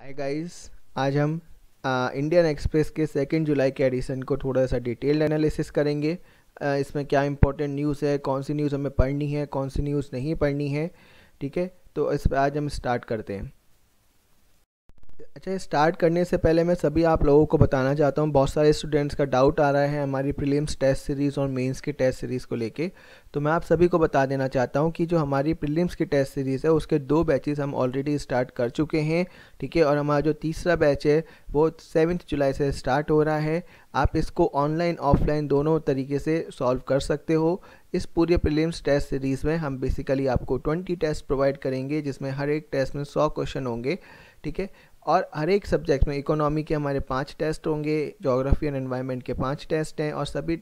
हाय guys आज हम Indian Express के सेकेंड जुलाई के एडिशन को थोड़ा सा डिटेल्ड एनालिसिस करेंगे आ, इसमें क्या इंपॉर्टेंट न्यूज़ है कौन सी न्यूज़ हमें पढ़नी है कौन सी न्यूज़ नहीं पढ़नी है ठीक है तो इस पर आज हम स्टार्ट करते हैं अच्छा स्टार्ट करने से पहले मैं सभी आप लोगों को बताना चाहता हूँ बहुत सारे स्टूडेंट्स का डाउट आ रहा है हमारी प्रीलिम्स टेस्ट सीरीज़ और मेंस की टेस्ट सीरीज़ को लेके तो मैं आप सभी को बता देना चाहता हूँ कि जो हमारी प्रीलिम्स की टेस्ट सीरीज़ है उसके दो बैचेस हम ऑलरेडी स्टार्ट कर चुके हैं ठीक है और हमारा जो तीसरा बैच है वो सेवन्थ जुलाई से स्टार्ट हो रहा है आप इसको ऑनलाइन ऑफलाइन दोनों तरीके से सॉल्व कर सकते हो इस पूरे प्रीलिम्स टेस्ट सीरीज़ में हम बेसिकली आपको ट्वेंटी टेस्ट प्रोवाइड करेंगे जिसमें हर एक टेस्ट में सौ क्वेश्चन होंगे ठीक है और हर एक सब्जेक्ट में इकोनॉमी के हमारे पांच टेस्ट होंगे जोग्राफ़ी एंड एनवायरनमेंट के पांच टेस्ट हैं और सभी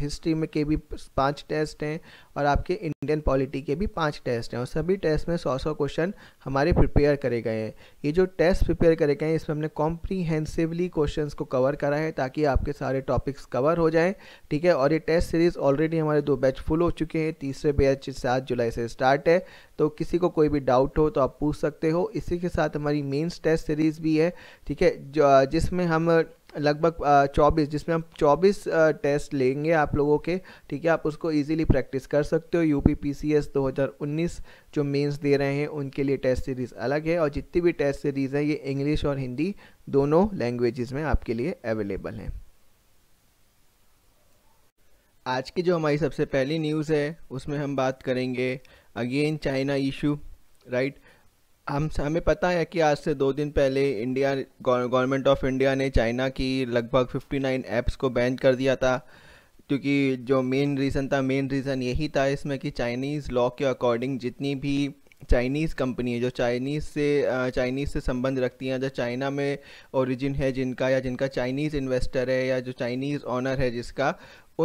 हिस्ट्री में के भी पांच टेस्ट हैं और आपके इंडियन पॉलिटी के भी पाँच टेस्ट हैं और सभी टेस्ट में सौ सौ क्वेश्चन हमारे प्रिपेयर करे गए हैं ये जो टेस्ट प्रिपेयर करे गए हैं इसमें हमने कॉम्प्रीहेंसिवली क्वेश्चंस को कवर करा है ताकि आपके सारे टॉपिक्स कवर हो जाएं ठीक है और ये टेस्ट सीरीज़ ऑलरेडी हमारे दो बैच फुल हो चुके हैं तीसरे बैच सात जुलाई से स्टार्ट है तो किसी को कोई भी डाउट हो तो आप पूछ सकते हो इसी के साथ हमारी मेन्स टेस्ट सीरीज़ भी है ठीक है जिसमें हम लगभग चौबीस जिसमें हम चौबीस टेस्ट लेंगे आप लोगों के ठीक है आप उसको ईजिली प्रैक्टिस कर सकते हो U P P C S दो हज़ार उन्नीस जो मेंस दे रहे हैं उनके लिए टेस्ट सीरीज़ अलग है और जितनी भी टेस्ट सीरीज़ हैं ये इंग्लिश और हिंदी दोनों लैंग्वेजेस में आपके लिए अवेलेबल हैं आज की जो हमारी सबसे पहली न्यूज़ है उसमें हम बात करेंगे अगेन चाइना इशू राइट हम हमें पता है कि आज से दो दिन पहले इंडिया गवर्नमेंट ऑफ इंडिया ने चाइना की लगभग 59 ऐप्स को बैन कर दिया था क्योंकि जो मेन रीज़न था मेन रीज़न यही था इसमें कि चाइनीज़ लॉ के अकॉर्डिंग जितनी भी चाइनीज़ कंपनी है जो चाइनीज़ से चाइनीज़ से संबंध रखती हैं जो चाइना में ओरिजिन है जिनका या जिनका चाइनीज़ इन्वेस्टर है या जो चाइनीज़ ऑनर है जिसका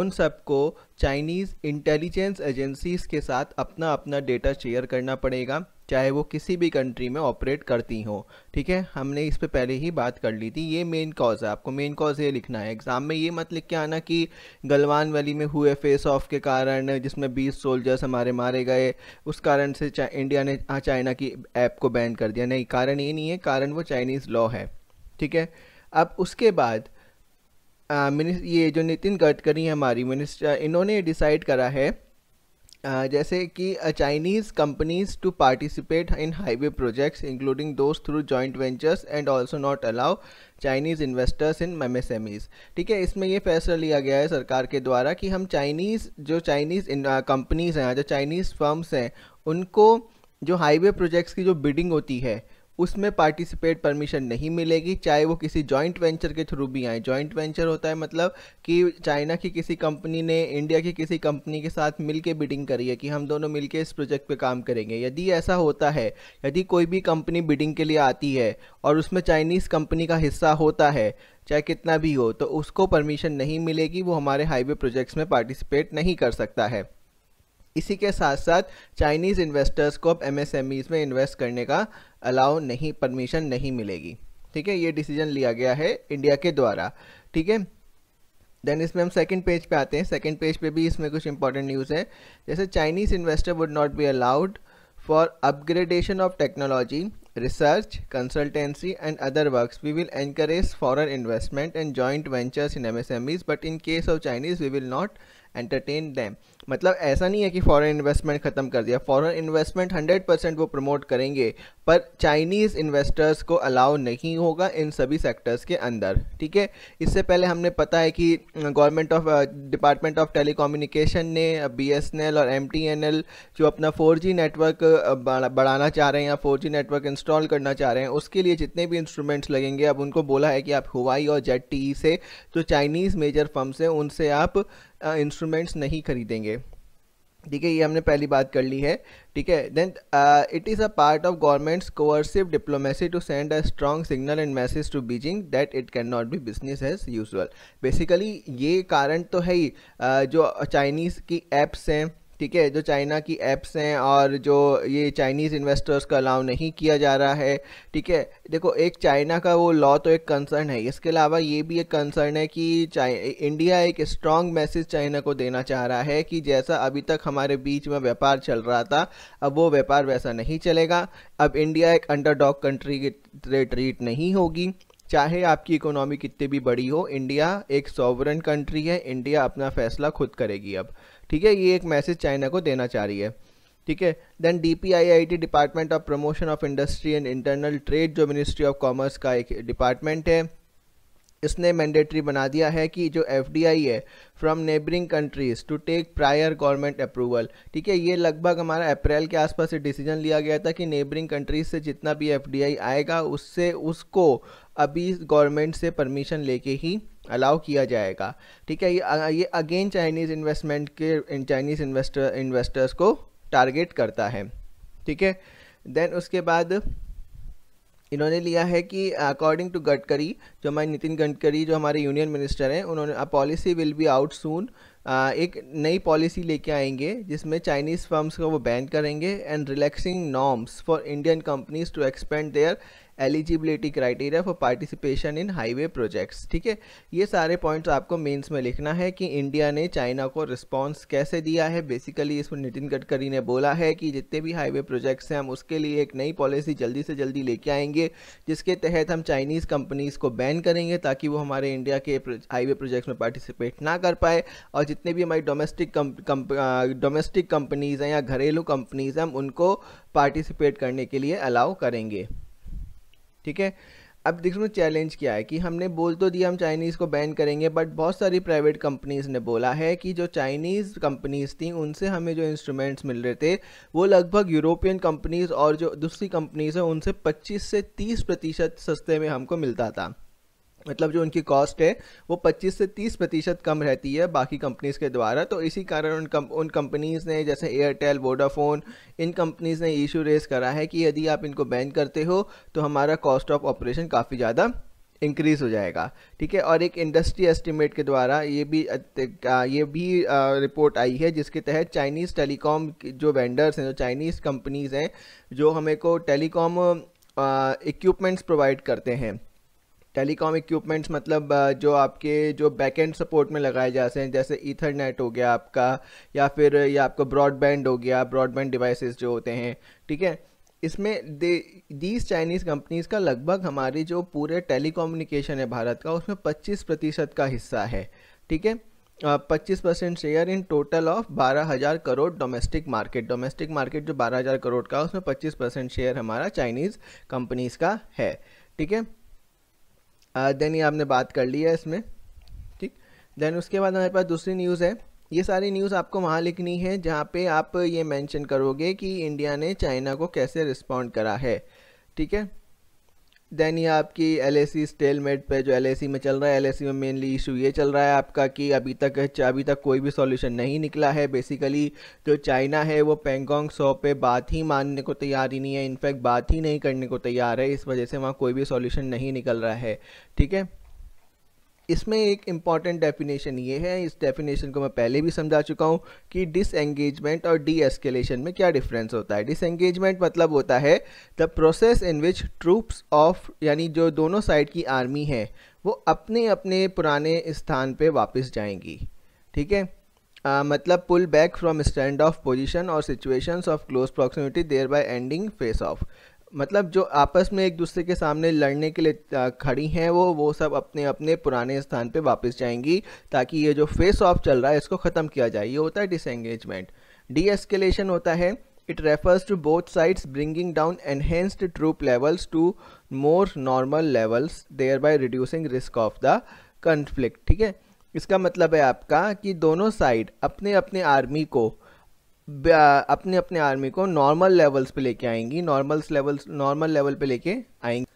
उन सबको चाइनीज़ इंटेलिजेंस एजेंसीज़ के साथ अपना अपना डेटा शेयर करना पड़ेगा चाहे वो किसी भी कंट्री में ऑपरेट करती हों ठीक है हमने इस पर पहले ही बात कर ली थी ये मेन कॉज है आपको मेन कॉज ये लिखना है एग्ज़ाम में ये मत लिख के आना कि गलवान वैली में हुए फेस ऑफ के कारण जिसमें 20 सोल्जर्स हमारे मारे गए उस कारण से इंडिया ने चाइना की ऐप को बैन कर दिया नहीं कारण ये नहीं है कारण वो चाइनीज़ लॉ है ठीक है अब उसके बाद ये जो नितिन गडकरी हैं हमारी मिनिस्टर इन्होंने डिसाइड करा है जैसे कि Chinese companies to participate in highway projects including दोस्त through joint ventures and also not allow Chinese investors in M ठीक है इसमें यह फैसला लिया गया है सरकार के द्वारा कि हम चाइनीज़ जो चाइनीज़ कंपनीज़ हैं जो चाइनीज़ फर्म्स हैं उनको जो हाईवे प्रोजेक्ट्स की जो बिडिंग होती है उसमें पार्टिसिपेट परमिशन नहीं मिलेगी चाहे वो किसी जॉइंट वेंचर के थ्रू भी आए जॉइंट वेंचर होता है मतलब कि चाइना की किसी कंपनी ने इंडिया की किसी कंपनी के साथ मिलके बिडिंग करी है कि हम दोनों मिल इस प्रोजेक्ट पर काम करेंगे यदि ऐसा होता है यदि कोई भी कंपनी बिडिंग के लिए आती है और उसमें चाइनीज़ कंपनी का हिस्सा होता है चाहे कितना भी हो तो उसको परमिशन नहीं मिलेगी वो हमारे हाईवे प्रोजेक्ट्स में पार्टिसिपेट नहीं कर सकता है इसी के साथ साथ चाइनीज़ इन्वेस्टर्स को अब एम में इन्वेस्ट करने का अलाउ नहीं परमिशन नहीं मिलेगी ठीक है ये डिसीजन लिया गया है इंडिया के द्वारा ठीक है देन इसमें हम सेकेंड पेज पे आते हैं सेकेंड पेज पे भी इसमें कुछ इंपॉर्टेंट न्यूज़ है जैसे Chinese investor would not be allowed for upgradation of technology research consultancy and other work we will encourage foreign investment and joint ventures in M S but in case of Chinese we will not entertain them मतलब ऐसा नहीं है कि foreign investment ख़त्म कर दिया foreign investment 100 percent वो promote करेंगे पर चाइनीज़ इन्वेस्टर्स को अलाउ नहीं होगा इन सभी सेक्टर्स के अंदर ठीक है इससे पहले हमने पता है कि government of department of telecommunication ने बी और एम जो अपना फोर नेटवर्क बढ़ाना चाह रहे हैं या फोर नेटवर्क इंस्टॉल करना चाह रहे हैं उसके लिए जितने भी इंस्ट्रूमेंट्स लगेंगे अब उनको बोला है कि आप हुआई और जेड e से जो चाइनीज़ मेजर फर्म्स हैं उनसे आप इंस्ट्रूमेंट्स नहीं खरीदेंगे ठीक है ये हमने पहली बात कर ली है ठीक है then it is a part of government's coercive diplomacy to send a strong signal and message to Beijing that it can not be business as usual basically ये कारण तो है ही uh, जो चाइनीज़ की एप्स हैं ठीक है जो चाइना की ऐप्स हैं और जो ये चाइनीज़ इन्वेस्टर्स का अलाउ नहीं किया जा रहा है ठीक है देखो एक चाइना का वो लॉ तो एक कंसर्न है इसके अलावा ये भी एक कंसर्न है कि इंडिया एक स्ट्रॉन्ग मैसेज चाइना को देना चाह रहा है कि जैसा अभी तक हमारे बीच में व्यापार चल रहा था अब वो व्यापार वैसा नहीं चलेगा अब इंडिया एक अंडर कंट्री की ट्रीट नहीं होगी चाहे आपकी इकोनॉमी कितनी भी बड़ी हो इंडिया एक सॉवरन कंट्री है इंडिया अपना फैसला खुद करेगी अब ठीक है ये एक मैसेज चाइना को देना चाह रही है ठीक है then D P I I T department of promotion of industry and internal trade जो मिनिस्ट्री ऑफ कॉमर्स का एक डिपार्टमेंट है इसने मैंडेटरी बना दिया है कि जो एफ है from neighbouring countries to take prior government approval ठीक है ये लगभग हमारा अप्रैल के आसपास ये डिसीजन लिया गया था कि नेबरिंग कंट्रीज से जितना भी एफ आएगा उससे उसको अभी गवर्नमेंट से परमिशन लेके ही अलाउ किया जाएगा ठीक है ये ये अगेन चाइनीज़ इन्वेस्टमेंट के चाइनीज़ इन्वेस्टर इन्वेस्टर्स को टारगेट करता है ठीक है देन उसके बाद इन्होंने लिया है कि अकॉर्डिंग टू गडकरी जो हमारे नितिन गडकरी जो हमारे यूनियन मिनिस्टर हैं उन्होंने policy will be out soon एक नई पॉलिसी लेके आएंगे जिसमें चाइनीज़ फर्म्स को वो बैन करेंगे and relaxing norms for Indian companies to expand their eligibility criteria for participation in highway projects ठीक है ये सारे पॉइंट्स आपको मेंस में लिखना है कि इंडिया ने चाइना को रिस्पांस कैसे दिया है बेसिकली इसमें नितिन गडकरी ने बोला है कि जितने भी हाईवे प्रोजेक्ट्स हैं हम उसके लिए एक नई पॉलिसी जल्दी से जल्दी लेके आएंगे जिसके तहत हम चाइनीज़ कंपनीज़ को बैन करेंगे ताकि वो हमारे इंडिया के हाईवे प्रोजेक्ट्स में पार्टिसिपेट ना कर पाए और जितने भी हमारी डोमेस्टिक डोमेस्टिक कंपनीज़ हैं या घरेलू कंपनीज़ हैं हम उनको पार्टिसिपेट करने के लिए अलाउ करेंगे ठीक है अब देखो चैलेंज क्या है कि हमने बोल तो दिया हम चाइनीज़ को बैन करेंगे बट बहुत सारी प्राइवेट कंपनीज़ ने बोला है कि जो चाइनीज़ कंपनीज़ थी उनसे हमें जो इंस्ट्रूमेंट्स मिल रहे थे वो लगभग यूरोपियन कंपनीज़ और जो दूसरी कंपनीज़ हैं उनसे 25 से 30 प्रतिशत सस्ते में हमको मिलता था मतलब जो उनकी कॉस्ट है वो 25 से 30 प्रतिशत कम रहती है बाकी कंपनीज़ के द्वारा तो इसी कारण उन कम, उन कंपनीज़ ने जैसे एयरटेल वोडाफोन इन कंपनीज़ ने इशू रेस करा है कि यदि आप इनको बैन करते हो तो हमारा कॉस्ट ऑफ ऑपरेशन काफ़ी ज़्यादा इंक्रीज़ हो जाएगा ठीक है और एक इंडस्ट्री एस्टिमेट के द्वारा ये भी ये भी रिपोर्ट आई है जिसके तहत चाइनीज़ टेलीकॉम जो वेंडर्स हैं जो चाइनीज़ कंपनीज़ हैं जो हमें को टेलीकॉम इक्विपमेंट्स प्रोवाइड करते हैं टेलीकॉम इक्विपमेंट्स मतलब जो आपके जो बैकएंड सपोर्ट में लगाए जाते हैं जैसे ईथरनेट हो गया आपका या फिर ये आपका ब्रॉडबैंड हो गया ब्रॉडबैंड डिवाइसेस जो होते हैं ठीक है इसमें दीज चाइनीज़ कंपनीज़ का लगभग हमारी जो पूरे टेलीकम्युनिकेशन है भारत का उसमें 25 प्रतिशत का हिस्सा है ठीक है पच्चीस percent share in total of बारह हज़ार crore domestic market domestic market जो बारह हज़ार करोड़ का उसमें पच्चीस परसेंट शेयर हमारा चाइनीज़ कंपनीज़ का है ठीक है देन ये आपने बात कर ली है इसमें ठीक देन उसके बाद हमारे पास दूसरी न्यूज़ है ये सारी न्यूज़ आपको वहाँ लिखनी है जहाँ पे आप ये मेंशन करोगे कि इंडिया ने चाइना को कैसे रिस्पॉन्ड करा है ठीक है देन ये आपकी एल ए सी स्टेलमेट पर जो एल ए सी में चल रहा है एल ए सी में मेनली इशू ये चल रहा है आपका कि अभी तक अभी तक कोई भी सॉल्यूशन नहीं निकला है बेसिकली जो चाइना है वो पेंगोंग सौ पे बात ही मानने को तैयार ही नहीं है इनफैक्ट बात ही नहीं करने को तैयार है इस वजह से वहाँ कोई भी सॉल्यूशन नहीं निकल रहा है ठीक है इसमें एक इम्पॉर्टेंट डेफिनेशन ये है इस डेफिनेशन को मैं पहले भी समझा चुका हूँ कि डिसएंगेजमेंट और डी एस्केलेशन में क्या डिफरेंस होता है डिसएंगेजमेंट मतलब होता है the process in which troops of यानी जो दोनों साइड की आर्मी है वो अपने अपने पुराने स्थान पर वापस जाएंगी ठीक है Uh, मतलब pull back from stand off position और situation of close proximity thereby ending face off मतलब जो आपस में एक दूसरे के सामने लड़ने के लिए खड़ी हैं वो वो सब अपने अपने पुराने स्थान पे वापस जाएंगी ताकि ये जो फेस ऑफ चल रहा है इसको ख़त्म किया जाए ये होता है डिसंगेजमेंट डी एस्केलेशन होता है it refers to both sides bringing down enhanced troop levels to more normal levels thereby reducing risk of the conflict ठीक है इसका मतलब है आपका कि दोनों साइड अपने अपने आर्मी को अपने अपने आर्मी को नॉर्मल लेवल्स पे लेके आएंगी नॉर्मल लेवल्स नॉर्मल लेवल पे लेके आएंगी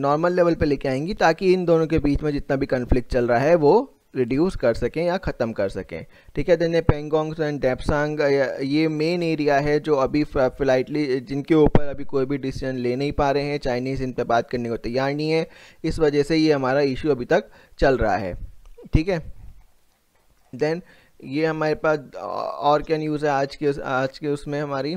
नॉर्मल लेवल पे लेके आएंगी ताकि इन दोनों के बीच में जितना भी कन्फ्लिक्ट चल रहा है वो रिड्यूस कर सकें या ख़त्म कर सकें ठीक है देने पेंगोंग एंड डेपसांग ये मेन एरिया है जो अभी फ्लाइटली जिनके ऊपर अभी कोई भी डिसीजन ले नहीं पा रहे हैं चाइनीज़ इन पर बात करने को तैयार नहीं है इस वजह से ये हमारा इशू अभी तक चल रहा है ठीक है देन ये हमारे पास और क्या न्यूज़ है आज के आज के उसमें हमारी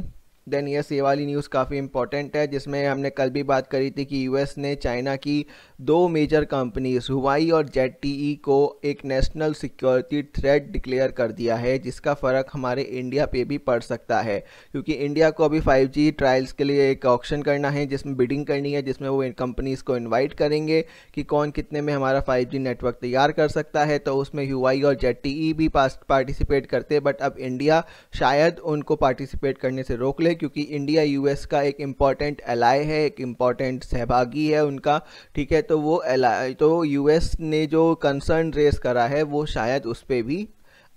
देन यस ये वाली न्यूज़ काफ़ी इंपॉर्टेंट है जिसमें हमने कल भी बात करी थी कि यूएस ने चाइना की दो मेजर कंपनीज हुवाई और जेड e, को एक नेशनल सिक्योरिटी थ्रेट डिक्लेयर कर दिया है जिसका फ़र्क हमारे इंडिया पे भी पड़ सकता है क्योंकि इंडिया को अभी जी ट्रायल्स के लिए एक ऑप्शन करना है जिसमें बिडिंग करनी है जिसमें वो कंपनीज़ को इन्वाइट करेंगे कि कौन कितने में हमारा जी नेटवर्क तैयार कर सकता है तो उसमें हुवाई और जेड e भी पार्टिसिपेट करते बट अब इंडिया शायद उनको पार्टिसिपेट करने से रोक ले क्योंकि इंडिया यूएस का एक इम्पॉर्टेंट एलाय है एक इम्पॉर्टेंट सहभागी है उनका ठीक है तो वो एलाय तो यूएस ने जो कंसर्न रेस करा है वो शायद उस पर भी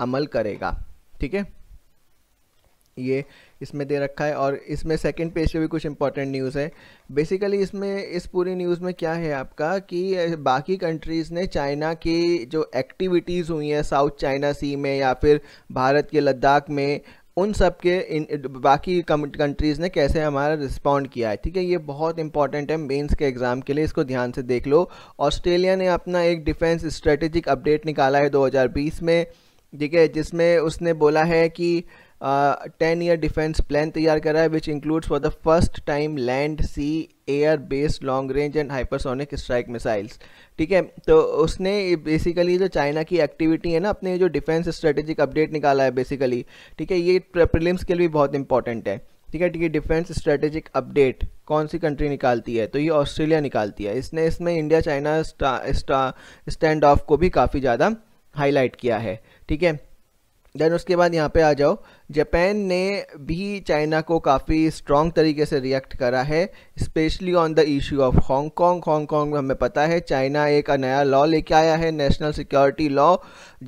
अमल करेगा ठीक है ये इसमें दे रखा है और इसमें सेकंड पेज पे भी कुछ इंपॉर्टेंट न्यूज़ है बेसिकली इसमें इस पूरी न्यूज़ में क्या है आपका कि बाकी कंट्रीज़ ने चाइना की जो एक्टिविटीज़ हुई हैं साउथ चाइना सी में या फिर भारत के लद्दाख में उन सब के इन बाकी कंट्रीज़ ने कैसे हमारा रिस्पॉन्ड किया है ठीक है ये बहुत इंपॉर्टेंट है मेंस के एग्ज़ाम के लिए इसको ध्यान से देख लो ऑस्ट्रेलिया ने अपना एक डिफेंस स्ट्रेटेजिक अपडेट निकाला है 2020 में ठीक है जिसमें उसने बोला है कि टेन ईयर डिफेंस प्लान तैयार करा है which includes for the first time land sea air based long range and hypersonic strike missiles ठीक है तो उसने बेसिकली जो चाइना की एक्टिविटी है ना अपने जो डिफेंस स्ट्रेटेजिक अपडेट निकाला है बेसिकली ठीक है ये प्रिलिम्स के लिए बहुत इंपॉर्टेंट है ठीक है ठीक है डिफेंस स्ट्रेटेजिक अपडेट कौन सी कंट्री निकालती है तो ये ऑस्ट्रेलिया निकालती है इसने इसमें इंडिया चाइना स्टैंड ऑफ को भी काफ़ी ज़्यादा हाईलाइट किया है ठीक है देन उसके बाद यहाँ पे आ जाओ जापान ने भी चाइना को काफ़ी स्ट्रॉन्ग तरीके से रिएक्ट करा है specially on the issue of Hong Kong Hong Kong में हमें पता है चाइना एक नया लॉ लेके आया है नेशनल सिक्योरिटी लॉ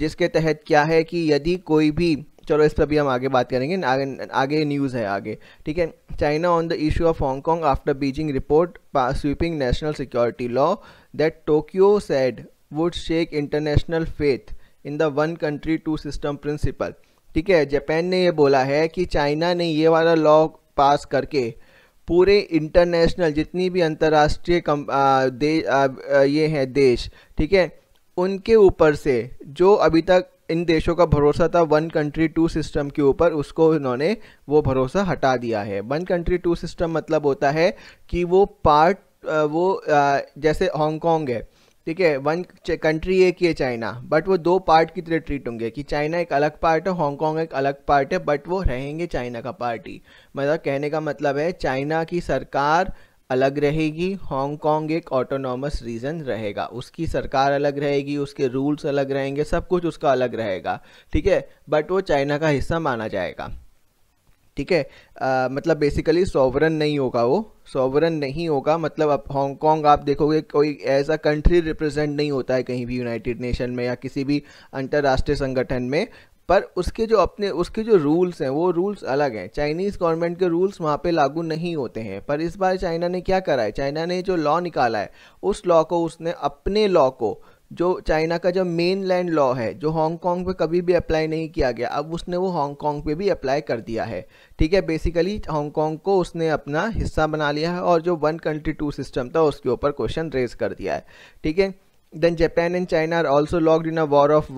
जिसके तहत क्या है कि यदि कोई भी चलो इस पर भी हम आगे बात करेंगे आगे आगे न्यूज़ है आगे ठीक है China on the issue of Hong Kong after Beijing report sweeping national security law that Tokyo said would shake international faith in the one country two system principle ठीक है जापान ने ये बोला है कि चाइना ने ये वाला लॉ पास करके पूरे इंटरनेशनल जितनी भी अंतर्राष्ट्रीय दे ये हैं देश ठीक है उनके ऊपर से जो अभी तक इन देशों का भरोसा था वन कंट्री टू सिस्टम के ऊपर उसको इन्होंने वो भरोसा हटा दिया है वन कंट्री टू सिस्टम मतलब होता है कि वो पार्ट वो जैसे हांगकांग है ठीक है वन कंट्री एक ही है चाइना बट वो दो पार्ट की तरह ट्रीट होंगे कि चाइना एक अलग पार्ट है हांगकॉन्ग एक अलग पार्ट है बट वो रहेंगे चाइना का पार्टी मतलब कहने का मतलब है चाइना की सरकार अलग रहेगी हांगकॉन्ग एक ऑटोनॉमस रीजन रहेगा उसकी सरकार अलग रहेगी उसके रूल्स अलग रहेंगे सब कुछ उसका अलग रहेगा ठीक है बट वो चाइना का हिस्सा माना जाएगा ठीक है मतलब बेसिकली सॉवरन नहीं होगा वो सॉवरन नहीं होगा मतलब अब हांगकॉन्ग आप देखोगे कोई ऐसा कंट्री रिप्रेजेंट नहीं होता है कहीं भी यूनाइटेड नेशन में या किसी भी अंतर्राष्ट्रीय संगठन में पर उसके जो अपने उसके जो रूल्स हैं वो रूल्स अलग हैं चाइनीज़ गवर्नमेंट के रूल्स वहाँ पे लागू नहीं होते हैं पर इस बार चाइना ने क्या करा है चाइना ने जो लॉ निकाला है उस लॉ को उसने अपने लॉ को जो चाइना का जो मेन लैंड लॉ है जो हांगकॉन्ग पे कभी भी अप्लाई नहीं किया गया अब उसने वो हांगकॉन्ग पे भी अप्लाई कर दिया है ठीक है बेसिकली हांगकॉन्ग को उसने अपना हिस्सा बना लिया है और जो वन कंट्री टू सिस्टम था उसके ऊपर क्वेश्चन रेज कर दिया है ठीक है then Japan and China are also locked in a war of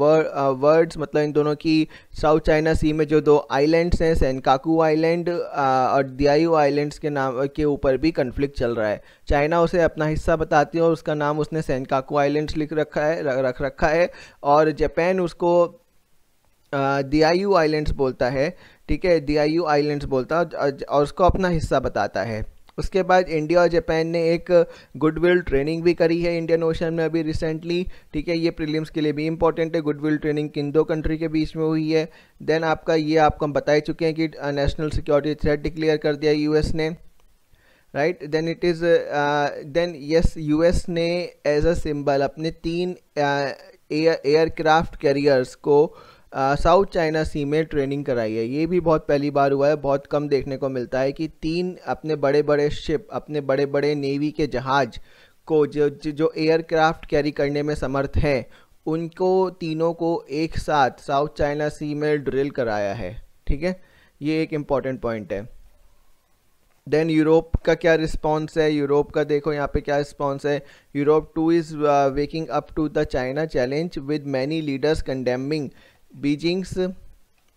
words मतलब इन दोनों की साउथ चाइना सी में जो दो आइलैंड्स हैं सैनकाकू आइलैंड uh, और दियायू आइलैंड्स के नाम के ऊपर भी कन्फ्लिक्ट चल रहा है चाइना उसे अपना हिस्सा बताती है और उसका नाम उसने सैनकाकू आइलैंड्स लिख रखा है रख रखा है और जापान उसको दियायू uh, आइलैंड्स बोलता है ठीक है दियायू आइलैंड्स बोलता है और उसको अपना हिस्सा बताता है उसके बाद इंडिया और जापान ने एक गुडविल ट्रेनिंग भी करी है इंडियन ओशन में अभी रिसेंटली ठीक है ये प्रीलिम्स के लिए भी इंपॉर्टेंट है गुडविल ट्रेनिंग किन दो कंट्री के बीच में हुई है देन आपका ये आपको हम बता ही चुके हैं कि नेशनल सिक्योरिटी थ्रेट डिक्लेयर कर दिया यूएस ने right then it is then yes US ने एज अ सिंबल अपने तीन एयरक्राफ्ट कैरियर्स को uh, साउथ चाइना सी में ट्रेनिंग कराई है ये भी बहुत पहली बार हुआ है बहुत कम देखने को मिलता है कि तीन अपने बड़े बड़े शिप अपने बड़े बड़े नेवी के जहाज़ को जो जो एयरक्राफ्ट कैरी करने में समर्थ है उनको तीनों को एक साथ साउथ चाइना सी में ड्रिल कराया है ठीक है ये एक इम्पॉर्टेंट पॉइंट है देन यूरोप का क्या रिस्पॉन्स है यूरोप का देखो यहाँ पे क्या रिस्पॉन्स है Europe too is waking up to the China challenge with many leaders condemning Beijing's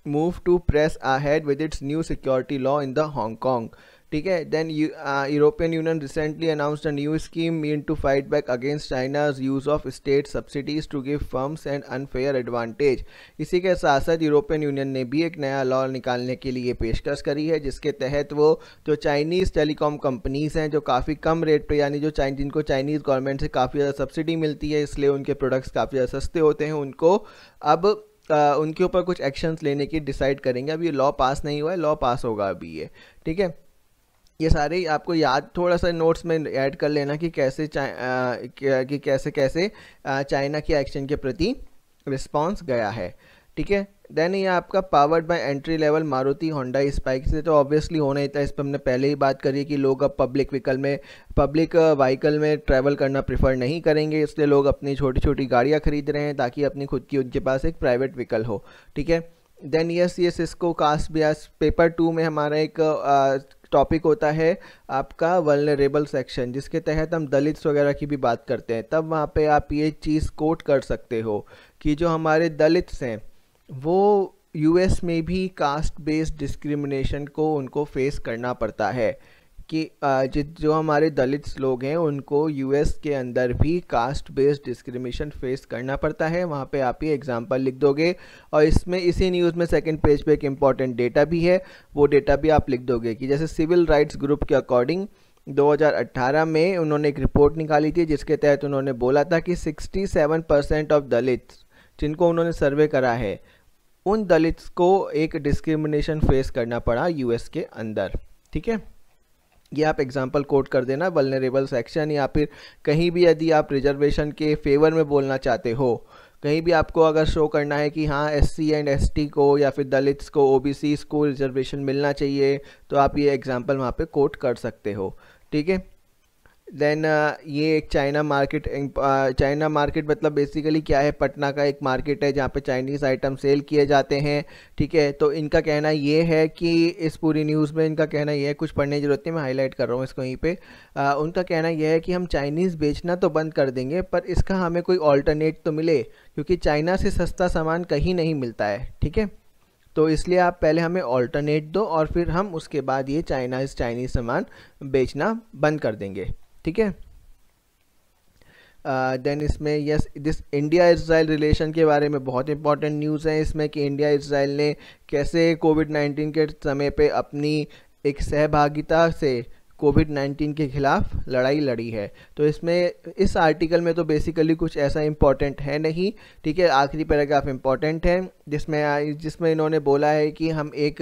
move to press ahead with its new security law in the Hong Kong ठीक है then European Union recently announced a new scheme mean to fight back against China's use of state subsidies to give firms an unfair advantage इसी के साथ साथ European union ने भी एक नया लॉ निकालने के लिए पेशकश करी है जिसके तहत वो जो चाइनीज़ टेलीकॉम कंपनीज़ हैं जो काफ़ी कम रेट पर यानी जो चाइन जिनको चाइनीज़ गवर्नमेंट से काफ़ी ज़्यादा सब्सिडी मिलती है इसलिए उनके प्रोडक्ट्स काफ़ी ज़्यादा सस्ते होते हैं उनको अब उनके ऊपर कुछ एक्शंस लेने की डिसाइड करेंगे अभी लॉ पास नहीं हुआ है लॉ पास होगा अभी ये ठीक है ये सारे आपको याद थोड़ा सा नोट्स में ऐड कर लेना कि कैसे चाइ कि कैसे कैसे चाइना के एक्शन के प्रति रिस्पॉन्स गया है ठीक है देन ये आपका powered by entry level Maruti Honda spike से तो ऑब्वियसली होना ही था इस पर हमने पहले ही बात करी कि लोग अब पब्लिक व्हीकल में पब्लिक व्हीकल uh, में ट्रैवल करना प्रेफर नहीं करेंगे इसलिए लोग अपनी छोटी छोटी गाड़ियाँ खरीद रहे हैं ताकि अपनी खुद की उनके पास एक प्राइवेट व्हीकल हो ठीक है देन यस ये Cisco caste bias paper two में हमारा एक टॉपिक uh, होता है आपका वर्नरेबल सेक्शन जिसके तहत हम दलित वगैरह की भी बात करते हैं तब वहाँ पे आप ये चीज़ कोट कर सकते हो कि जो हमारे दलित्स हैं वो यूएस में भी कास्ट बेस्ड डिस्क्रिमिनेशन को उनको फेस करना पड़ता है कि जो हमारे दलित लोग हैं उनको यूएस के अंदर भी कास्ट बेस्ड डिस्क्रिमिनेशन फेस करना पड़ता है वहाँ पे आप ही एग्जांपल लिख दोगे और इसमें इसी न्यूज़ में सेकंड पेज पे एक इम्पॉर्टेंट डेटा भी है वो डेटा भी आप लिख दोगे कि जैसे सिविल राइट्स ग्रुप के अकॉर्डिंग 2018 में उन्होंने एक रिपोर्ट निकाली थी जिसके तहत उन्होंने बोला था कि सिक्सटी परसेंट ऑफ दलित जिनको उन्होंने सर्वे करा है उन दलित को एक डिस्क्रिमिनेशन फेस करना पड़ा यूएस के अंदर ठीक है ये आप एग्जांपल कोट कर देना वलनरेबल सेक्शन या फिर कहीं भी यदि आप रिजर्वेशन के फेवर में बोलना चाहते हो कहीं भी आपको अगर शो करना है कि हाँ S C and S T को या फिर दलित्स को ओ बी को रिजर्वेशन मिलना चाहिए तो आप ये एग्ज़ाम्पल वहाँ पे कोट कर सकते हो ठीक है देन uh, ये एक चाइना मार्केट चाइना मार्केट मतलब बेसिकली क्या है पटना का एक मार्केट है जहाँ पे चाइनीज़ आइटम सेल किए जाते हैं ठीक है तो इनका कहना ये है कि इस पूरी न्यूज़ में इनका कहना यह है कुछ पढ़ने की ज़रूरत है मैं हाईलाइट कर रहा हूँ इसको यहीं पे uh, उनका कहना यह है कि हम चाइनीज़ बेचना तो बंद कर देंगे पर इसका हमें कोई ऑल्टरनेट तो मिले क्योंकि चाइना से सस्ता सामान कहीं नहीं मिलता है ठीक है तो इसलिए आप पहले हमें ऑल्टरनेट दो और फिर हम उसके बाद ये चाइना इस चाइनीज़ सामान बेचना बंद कर देंगे ठीक है देन uh, इसमें yes this India Israel relation के बारे में बहुत इंपॉर्टेंट न्यूज़ है इसमें कि इंडिया इसराइल ने कैसे कोविड नाइन्टीन के समय पे अपनी एक सहभागिता से कोविड 19 के खिलाफ लड़ाई लड़ी है तो इसमें इस आर्टिकल में तो बेसिकली कुछ ऐसा इम्पॉर्टेंट है नहीं ठीक है आखिरी पैराग्राफ इम्पॉर्टेंट है जिसमें जिसमें इन्होंने बोला है कि हम एक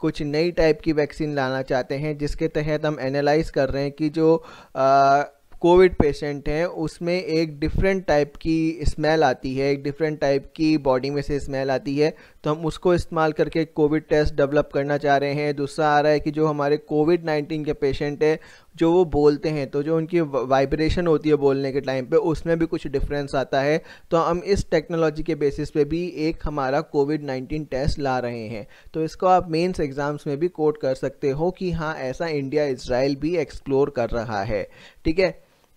कुछ नई टाइप की वैक्सीन लाना चाहते हैं जिसके तहत हम एनालाइज कर रहे हैं कि जो आ, कोविड पेशेंट हैं उसमें एक डिफरेंट टाइप की स्मेल आती है एक डिफरेंट टाइप की बॉडी में से स्मेल आती है तो हम उसको इस्तेमाल करके कोविड टेस्ट डेवलप करना चाह रहे हैं दूसरा आ रहा है कि जो हमारे कोविड नाइन्टीन के पेशेंट है जो वो बोलते हैं तो जो उनकी वाइब्रेशन होती है बोलने के टाइम पे उसमें भी कुछ डिफरेंस आता है तो हम इस टेक्नोलॉजी के बेसिस पे भी एक हमारा कोविड नाइन्टीन टेस्ट ला रहे हैं तो इसको आप मेंस एग्ज़ाम्स में भी कोट कर सकते हो कि हाँ ऐसा इंडिया इसराइल भी एक्सप्लोर कर रहा है ठीक है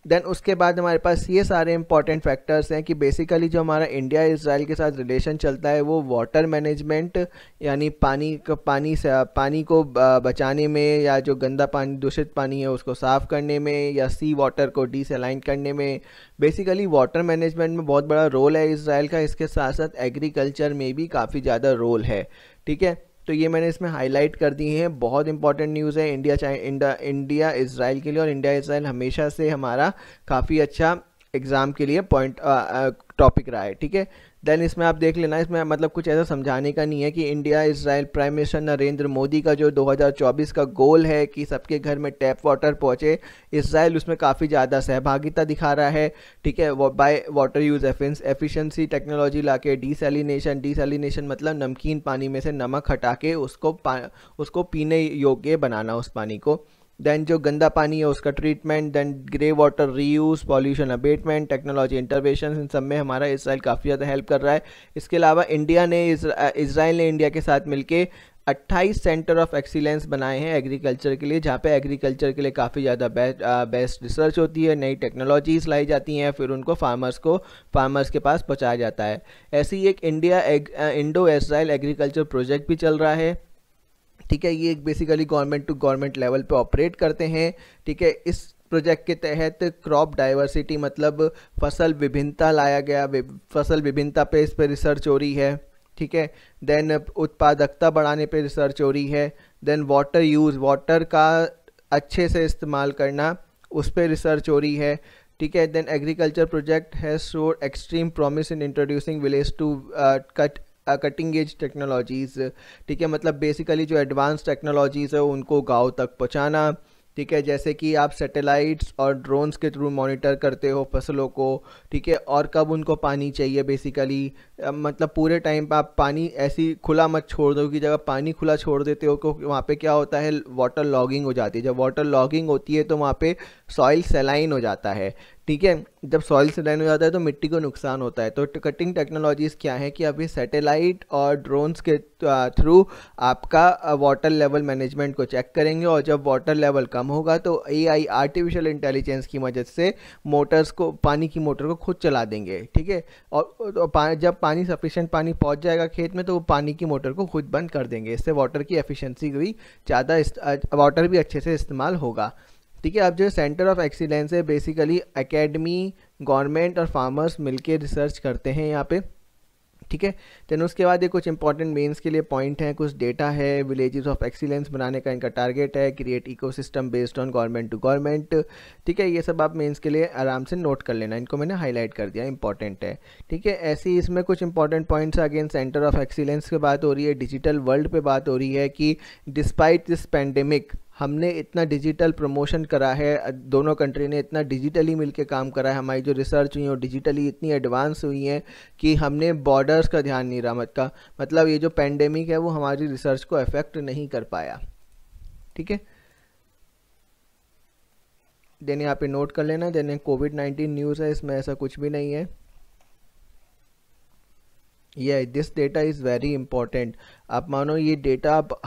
देन उसके बाद हमारे पास ये सारे इंपॉर्टेंट फैक्टर्स हैं कि बेसिकली जो हमारा इंडिया इसराइल के साथ रिलेशन चलता है वो वाटर मैनेजमेंट यानी पानी का पानी से पानी को बचाने में या जो गंदा पानी दूषित पानी है उसको साफ़ करने में या सी वाटर को डिसलाइन करने में बेसिकली वाटर मैनेजमेंट में बहुत बड़ा रोल है इसराइल का इसके साथ साथ एग्रीकल्चर में भी काफ़ी ज़्यादा रोल है ठीक है तो ये मैंने इसमें हाईलाइट कर दी हैं बहुत इंपॉर्टेंट न्यूज़ है इंडिया इंडिया इंडिया इसराइल के लिए और इंडिया इसराइल हमेशा से हमारा काफ़ी अच्छा एग्ज़ाम के लिए पॉइंट टॉपिक रहा है ठीक है देन इसमें आप देख लेना इसमें मतलब कुछ ऐसा समझाने का नहीं है कि India Israel prime minister Narendra Modi का जो 2024 का गोल है कि सबके घर में टैप वाटर पहुँचे इसराइल उसमें काफ़ी ज़्यादा सहभागिता दिखा रहा है ठीक है by water use efficiency technology ला के डिसलिनेशन डिसलिनेशन मतलब नमकीन पानी में से नमक हटा के उसको उसको पीने योग्य बनाना उस पानी को देन जो गंदा पानी है उसका treatment then grey water reuse pollution abatement technology intervention इन सब में हमारा इसराइल काफ़ी ज़्यादा हेल्प कर रहा है इसके अलावा इंडिया ने इसराइल ने इंडिया के साथ मिलकर 28 सेंटर ऑफ एक्सीलेंस बनाए हैं एग्रीकल्चर के लिए जहाँ पे एग्रीकल्चर के लिए काफ़ी ज़्यादा बेस्ट रिसर्च होती है नई टेक्नोलॉजीज़ लाई जाती हैं फिर उनको फार्मर्स को फार्मर्स के पास पहुँचाया जाता है ऐसी एक India ag, Indo Israel agriculture project भी चल रहा है ठीक है ये एक basically government to government level पे ऑपरेट करते हैं ठीक है इस प्रोजेक्ट के तहत क्रॉप डाइवर्सिटी मतलब फसल विभिन्नता लाया गया फसल विभिन्नता पे इस पर रिसर्च हो रही है ठीक है देन उत्पादकता बढ़ाने पे रिसर्च हो रही है देन वाटर यूज़ वाटर का अच्छे से इस्तेमाल करना उस पर रिसर्च हो रही है ठीक है then agriculture project has showed extreme promise in introducing village to cut cutting edge technologies ठीक है मतलब बेसिकली जो एडवांस टेक्नोलॉजीज़ है उनको गांव तक पहुंचाना ठीक है जैसे कि आप सैटेलाइट्स और ड्रोन्स के थ्रू मॉनिटर करते हो फसलों को ठीक है और कब उनको पानी चाहिए बेसिकली मतलब पूरे टाइम पर आप पानी ऐसी खुला मत छोड़ दो कि जगह पानी खुला छोड़ देते हो क्योंकि वहाँ पे क्या होता है वाटर लॉगिंग हो जाती है जब वाटर लॉगिंग होती है तो वहाँ पे सॉइल सेलाइन हो जाता है ठीक है जब सॉइल से हो जाता है तो मिट्टी को नुकसान होता है तो कटिंग टेक्नोलॉजीज़ क्या है कि अभी सैटेलाइट और ड्रोन्स के थ्रू आपका वाटर लेवल मैनेजमेंट को चेक करेंगे और जब वाटर लेवल कम होगा तो एआई आर्टिफिशियल इंटेलिजेंस की मदद से मोटर्स को पानी की मोटर को खुद चला देंगे ठीक है और तो पा, जब पानी सफिशेंट पानी पहुँच जाएगा खेत में तो वो पानी की मोटर को खुद बंद कर देंगे इससे वाटर की एफिशेंसी भी ज़्यादा वाटर भी अच्छे से इस्तेमाल होगा ठीक है अब जो सेंटर ऑफ एक्सीलेंस है बेसिकली एकेडमी गवर्नमेंट और फार्मर्स मिलके रिसर्च करते हैं यहाँ पे ठीक है देन उसके बाद ये कुछ इंपॉर्टेंट मेन्स के लिए पॉइंट हैं कुछ डेटा है विलेजेस ऑफ एक्सीलेंस बनाने का इनका टारगेट है create ecosystem based on government to government ठीक है ये सब आप मेन्स के लिए आराम से नोट कर लेना इनको मैंने हाईलाइट कर दिया इंपॉर्टेंट है ठीक है ऐसे ही इसमें कुछ important points again centre of excellence की बात हो रही है डिजिटल वर्ल्ड पर बात हो रही है कि डिस्पाइट दिस पेंडेमिक हमने इतना डिजिटल प्रमोशन करा है दोनों कंट्री ने इतना डिजिटली मिलके काम करा है हमारी जो रिसर्च हुई है वो डिजिटली इतनी एडवांस हुई है कि हमने बॉर्डर्स का ध्यान नहीं निरामत का मतलब ये जो पेंडेमिक है वो हमारी रिसर्च को अफेक्ट नहीं कर पाया ठीक है देन यहाँ पे नोट कर लेना देन कोविड नाइन्टीन न्यूज़ है इसमें ऐसा कुछ भी नहीं है ये this data is very important आप मानो ये डेटा आप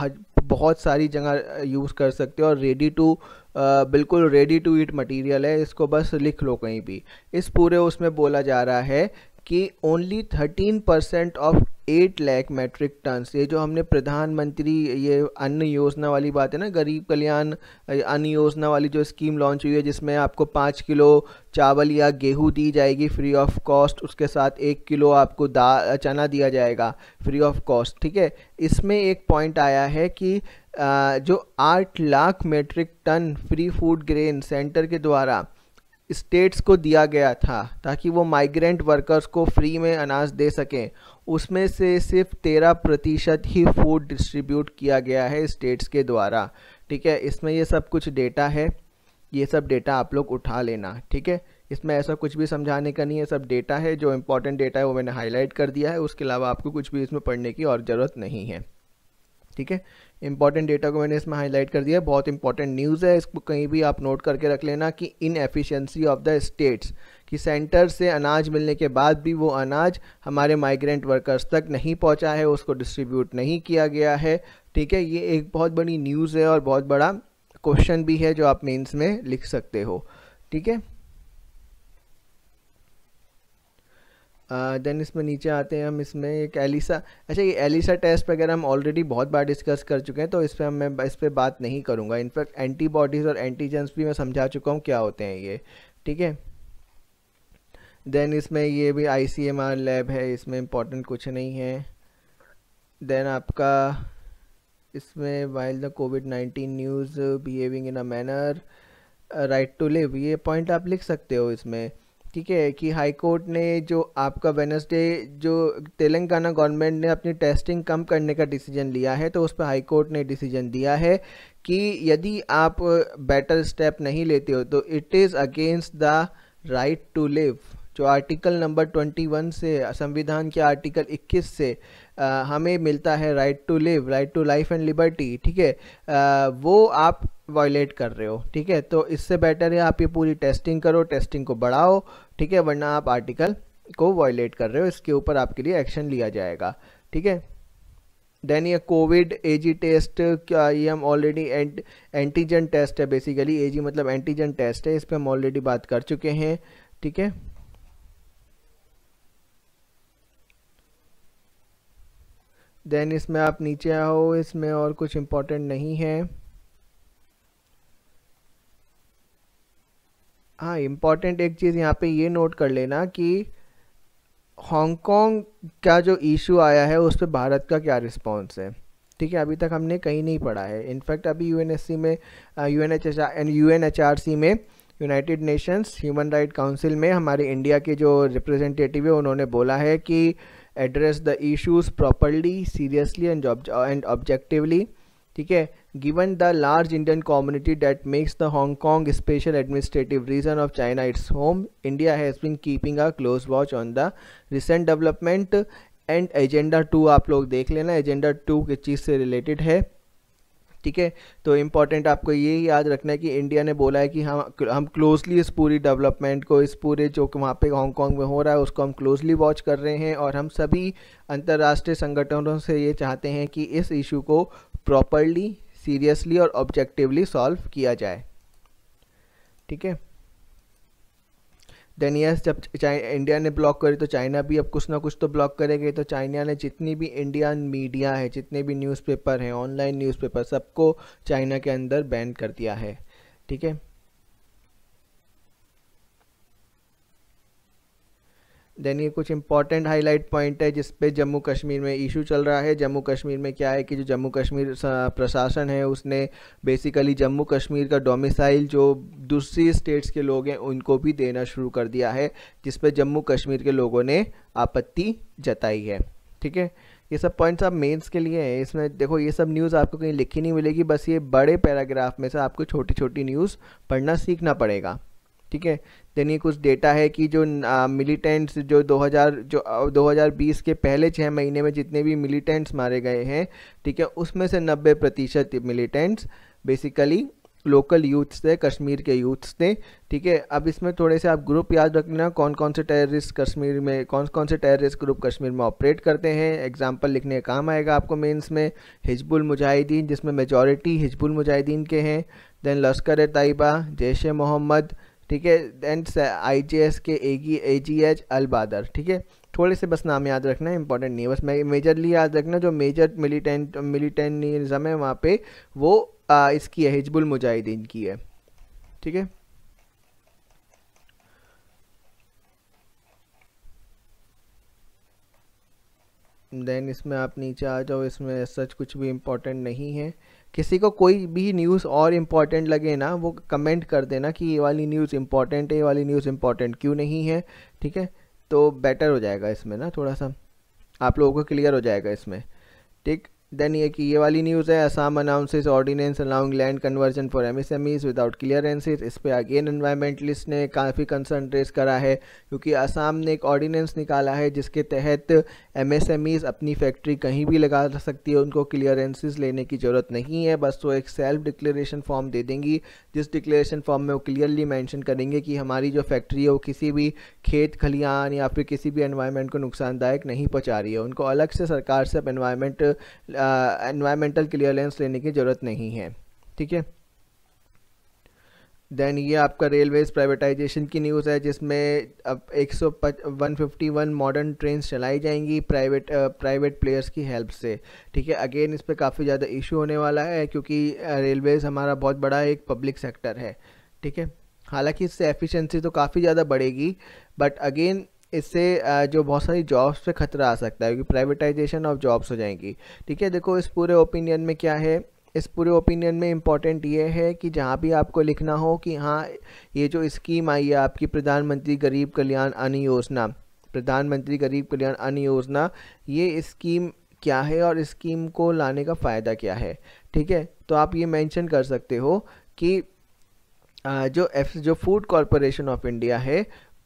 बहुत सारी जगह यूज़ uh, कर सकते हो और रेडी टू uh, बिल्कुल रेडी टू ईट मटेरियल है इसको बस लिख लो कहीं भी इस पूरे उसमें बोला जा रहा है कि only thirteen percent of eight lakh metric tons ये जो हमने प्रधानमंत्री ये अन्न योजना वाली बात है ना गरीब कल्याण अन्न योजना वाली जो स्कीम लॉन्च हुई है जिसमें आपको पाँच किलो चावल या गेहूं दी जाएगी फ्री ऑफ कॉस्ट उसके साथ एक किलो आपको दा चना दिया जाएगा फ्री ऑफ कॉस्ट ठीक है इसमें एक पॉइंट आया है कि जो आठ lakh metric ton free food grain centre के द्वारा स्टेट्स को दिया गया था ताकि वो माइग्रेंट वर्कर्स को फ्री में अनाज दे सकें उसमें से सिर्फ तेरह प्रतिशत ही फूड डिस्ट्रीब्यूट किया गया है स्टेट्स के द्वारा ठीक है इसमें ये सब कुछ डेटा है ये सब डेटा आप लोग उठा लेना ठीक है इसमें ऐसा कुछ भी समझाने का नहीं है सब डेटा है जो इम्पोर्टेंट डेटा है वो मैंने हाईलाइट कर दिया है उसके अलावा आपको कुछ भी इसमें पढ़ने की और ज़रूरत नहीं है ठीक है इंपॉर्टेंट डेटा को मैंने इसमें हाईलाइट कर दिया है बहुत इंपॉर्टेंट न्यूज़ है इसको कहीं भी आप नोट करके रख लेना कि inefficiency of the states कि सेंटर से अनाज मिलने के बाद भी वो अनाज हमारे माइग्रेंट वर्कर्स तक नहीं पहुंचा है उसको डिस्ट्रीब्यूट नहीं किया गया है ठीक है ये एक बहुत बड़ी न्यूज़ है और बहुत बड़ा क्वेश्चन भी है जो आप मेंस में लिख सकते हो ठीक है देन इसमें नीचे आते हैं हम इसमें एक एलिसा अच्छा ये एलिसा टेस्ट वगैरह हम ऑलरेडी बहुत बार डिस्कस कर चुके हैं तो इस पर हम मैं इस पर बात नहीं करूँगा इनफैक्ट एंटीबॉडीज़ और एंटीजेंस भी मैं समझा चुका हूँ क्या होते हैं ये ठीक है देन इसमें ये भी I C M R lab है इसमें इम्पोर्टेंट कुछ नहीं है देन आपका इसमें while the COVID nineteen news behaving in a manner right to live ये पॉइंट आप लिख सकते हो इसमें ठीक है कि हाई कोर्ट ने जो आपका वेनसडे जो तेलंगाना गवर्नमेंट ने अपनी टेस्टिंग कम करने का डिसीजन लिया है तो उस पर हाई कोर्ट ने डिसीजन दिया है कि यदि आप बेटर स्टेप नहीं लेते हो तो it is against the right to live जो आर्टिकल नंबर 21 से संविधान के आर्टिकल 21 से आ, हमें मिलता है right to live right to life and liberty ठीक है वो आप वायलेट कर रहे हो ठीक है तो इससे बेटर है आप ये पूरी टेस्टिंग करो टेस्टिंग को बढ़ाओ ठीक है वरना आप आर्टिकल को वायलेट कर रहे हो इसके ऊपर आपके लिए एक्शन लिया जाएगा ठीक है देन ये कोविड एजी टेस्ट क्या ये हम ऑलरेडी एंट, एंटीजन टेस्ट है बेसिकली एजी मतलब एंटीजन टेस्ट है इस पर हम ऑलरेडी बात कर चुके हैं ठीक है देन इसमें आप नीचे आओ इसमें और कुछ इम्पोर्टेंट नहीं है हाँ इम्पॉर्टेंट एक चीज़ यहाँ पे ये नोट कर लेना कि हांगकांग का जो इशू आया है उस पर भारत का क्या रिस्पॉन्स है ठीक है अभी तक हमने कहीं नहीं पढ़ा है इनफैक्ट अभी यू में U N H U N H R C में United Nations Human Right Council में हमारे इंडिया के जो रिप्रेजेंटेटिव है उन्होंने बोला है कि address the issues properly seriously and and objectively ठीक है given the large Indian community that makes the Hong Kong special administrative region of China its home India has been keeping a close watch on the recent development and agenda to आप लोग देख लेना agenda to किस चीज़ से related है ठीक है तो इम्पॉर्टेंट आपको ये याद रखना है कि इंडिया ने बोला है कि हम हम क्लोजली इस पूरी डेवलपमेंट को इस पूरे जो कि वहाँ पे हांगकॉन्ग में हो रहा है उसको हम क्लोजली वॉच कर रहे हैं और हम सभी अंतर्राष्ट्रीय संगठनों से ये चाहते हैं कि इस इशू को प्रॉपरली सीरियसली और ऑब्जेक्टिवली सॉल्व किया जाए ठीक है देन यस जब इंडिया ने ब्लॉक करी तो चाइना भी अब कुछ ना कुछ तो ब्लॉक करेगी तो चाइना ने जितनी भी इंडियन मीडिया है जितने भी न्यूज़पेपर हैं ऑनलाइन न्यूज़पेपर सबको चाइना के अंदर बैन कर दिया है ठीक है देन ये कुछ इंपॉर्टेंट हाईलाइट पॉइंट है जिस पे जम्मू कश्मीर में इशू चल रहा है जम्मू कश्मीर में क्या है कि जो जम्मू कश्मीर प्रशासन है उसने बेसिकली जम्मू कश्मीर का डोमिसाइल जो दूसरी स्टेट्स के लोग हैं उनको भी देना शुरू कर दिया है जिस पे जम्मू कश्मीर के लोगों ने आपत्ति जताई है ठीक है ये सब पॉइंट्स आप मेंस के लिए हैं इसमें देखो ये सब न्यूज़ आपको कहीं लिखी नहीं मिलेगी बस ये बड़े पैराग्राफ में से आपको छोटी छोटी न्यूज़ पढ़ना सीखना पड़ेगा ठीक है देन ये कुछ डेटा है कि जो मिलिटेंट्स जो 2000 जो 2020 के पहले छः महीने में जितने भी मिलिटेंट्स मारे गए हैं ठीक है उसमें से 90 प्रतिशत मिलिटेंट्स बेसिकली लोकल यूथ्स थे कश्मीर के यूथ्स थे ठीक है अब इसमें थोड़े से आप ग्रुप याद रख लेना कौन कौन से टेररिस्ट कश्मीर में कौन कौन से टेररिस्ट ग्रुप कश्मीर में ऑपरेट करते हैं एग्जांपल लिखने का काम आएगा आपको मेंस में हिजबुल मुजाहिदीन जिसमें मेजॉरिटी हिजबुल मुजाहिदीन के हैं देन लश्कर तयबा जैश मोहम्मद ठीक है एंड आई जी एस के ए जी एच अल ठीक है थोड़े से बस नाम याद रखना है इंपॉर्टेंट नहीं है बस मैं मेजरली याद रखना जो मेजर मिलिटेंट निज़म है वहाँ पे वो आ, इसकी है हिजबुल मुजाहिदीन की है ठीक है देन इसमें आप नीचे आ जाओ इसमें सच कुछ भी इम्पोर्टेंट नहीं है किसी को कोई भी न्यूज़ और इम्पॉर्टेंट लगे ना वो कमेंट कर देना कि ये वाली न्यूज़ इम्पॉर्टेंट है ये वाली न्यूज़ इम्पॉर्टेंट क्यों नहीं है ठीक है तो बेटर हो जाएगा इसमें ना थोड़ा सा आप लोगों को क्लियर हो जाएगा इसमें ठीक देन ये कि ये वाली न्यूज़ है Assam announces ordinance allowing land conversion for M M S Es without clearances इस पर अगेन इन्वायरमेंटलिस्ट ने काफ़ी कंसर्न रेस करा है क्योंकि असम ने एक ऑर्डिनेंस निकाला है जिसके तहत एम एम एस ईज अपनी फैक्ट्री कहीं भी लगा सकती है उनको क्लियरेंसेज लेने की ज़रूरत नहीं है बस वो एक सेल्फ डिक्लेरेशन फॉर्म दे देंगी जिस डिक्लेरेशन फॉर्म में वो क्लियरली मैंशन करेंगे कि हमारी जो फैक्ट्री है वो किसी भी खेत खलिहान या फिर किसी भी एनवायरमेंट को नुकसानदायक नहीं पहुँचा रही है उनको अलग से सरकार से अब एनवायरनमेंट एनवायरमेंटल क्लियरेंस लेने की ज़रूरत नहीं है ठीक है देन ये आपका रेलवेज प्राइवेटाइजेशन की न्यूज़ है जिसमें अब एक सौ one fifty one modern train चलाई जाएंगी प्राइवेट प्राइवेट प्लेयर्स की हेल्प से ठीक है अगेन इस पर काफ़ी ज़्यादा इशू होने वाला है क्योंकि रेलवेज हमारा बहुत बड़ा एक पब्लिक सेक्टर है ठीक है हालांकि इससे एफिशिएंसी तो काफ़ी ज़्यादा बढ़ेगी बट अगेन इससे जो बहुत सारी जॉब्स पे खतरा आ सकता है क्योंकि प्राइवेटाइजेशन ऑफ जॉब्स हो जाएंगी ठीक है देखो इस पूरे ओपिनियन में क्या है इस पूरे ओपिनियन में इम्पॉर्टेंट ये है कि जहाँ भी आपको लिखना हो कि हाँ ये जो स्कीम आई है आपकी प्रधानमंत्री गरीब कल्याण अन्न योजना प्रधानमंत्री गरीब कल्याण अन्न योजना ये स्कीम क्या है और स्कीम को लाने का फ़ायदा क्या है ठीक है तो आप ये मेंशन कर सकते हो कि जो एफ जो फूड कॉरपोरेशन ऑफ इंडिया है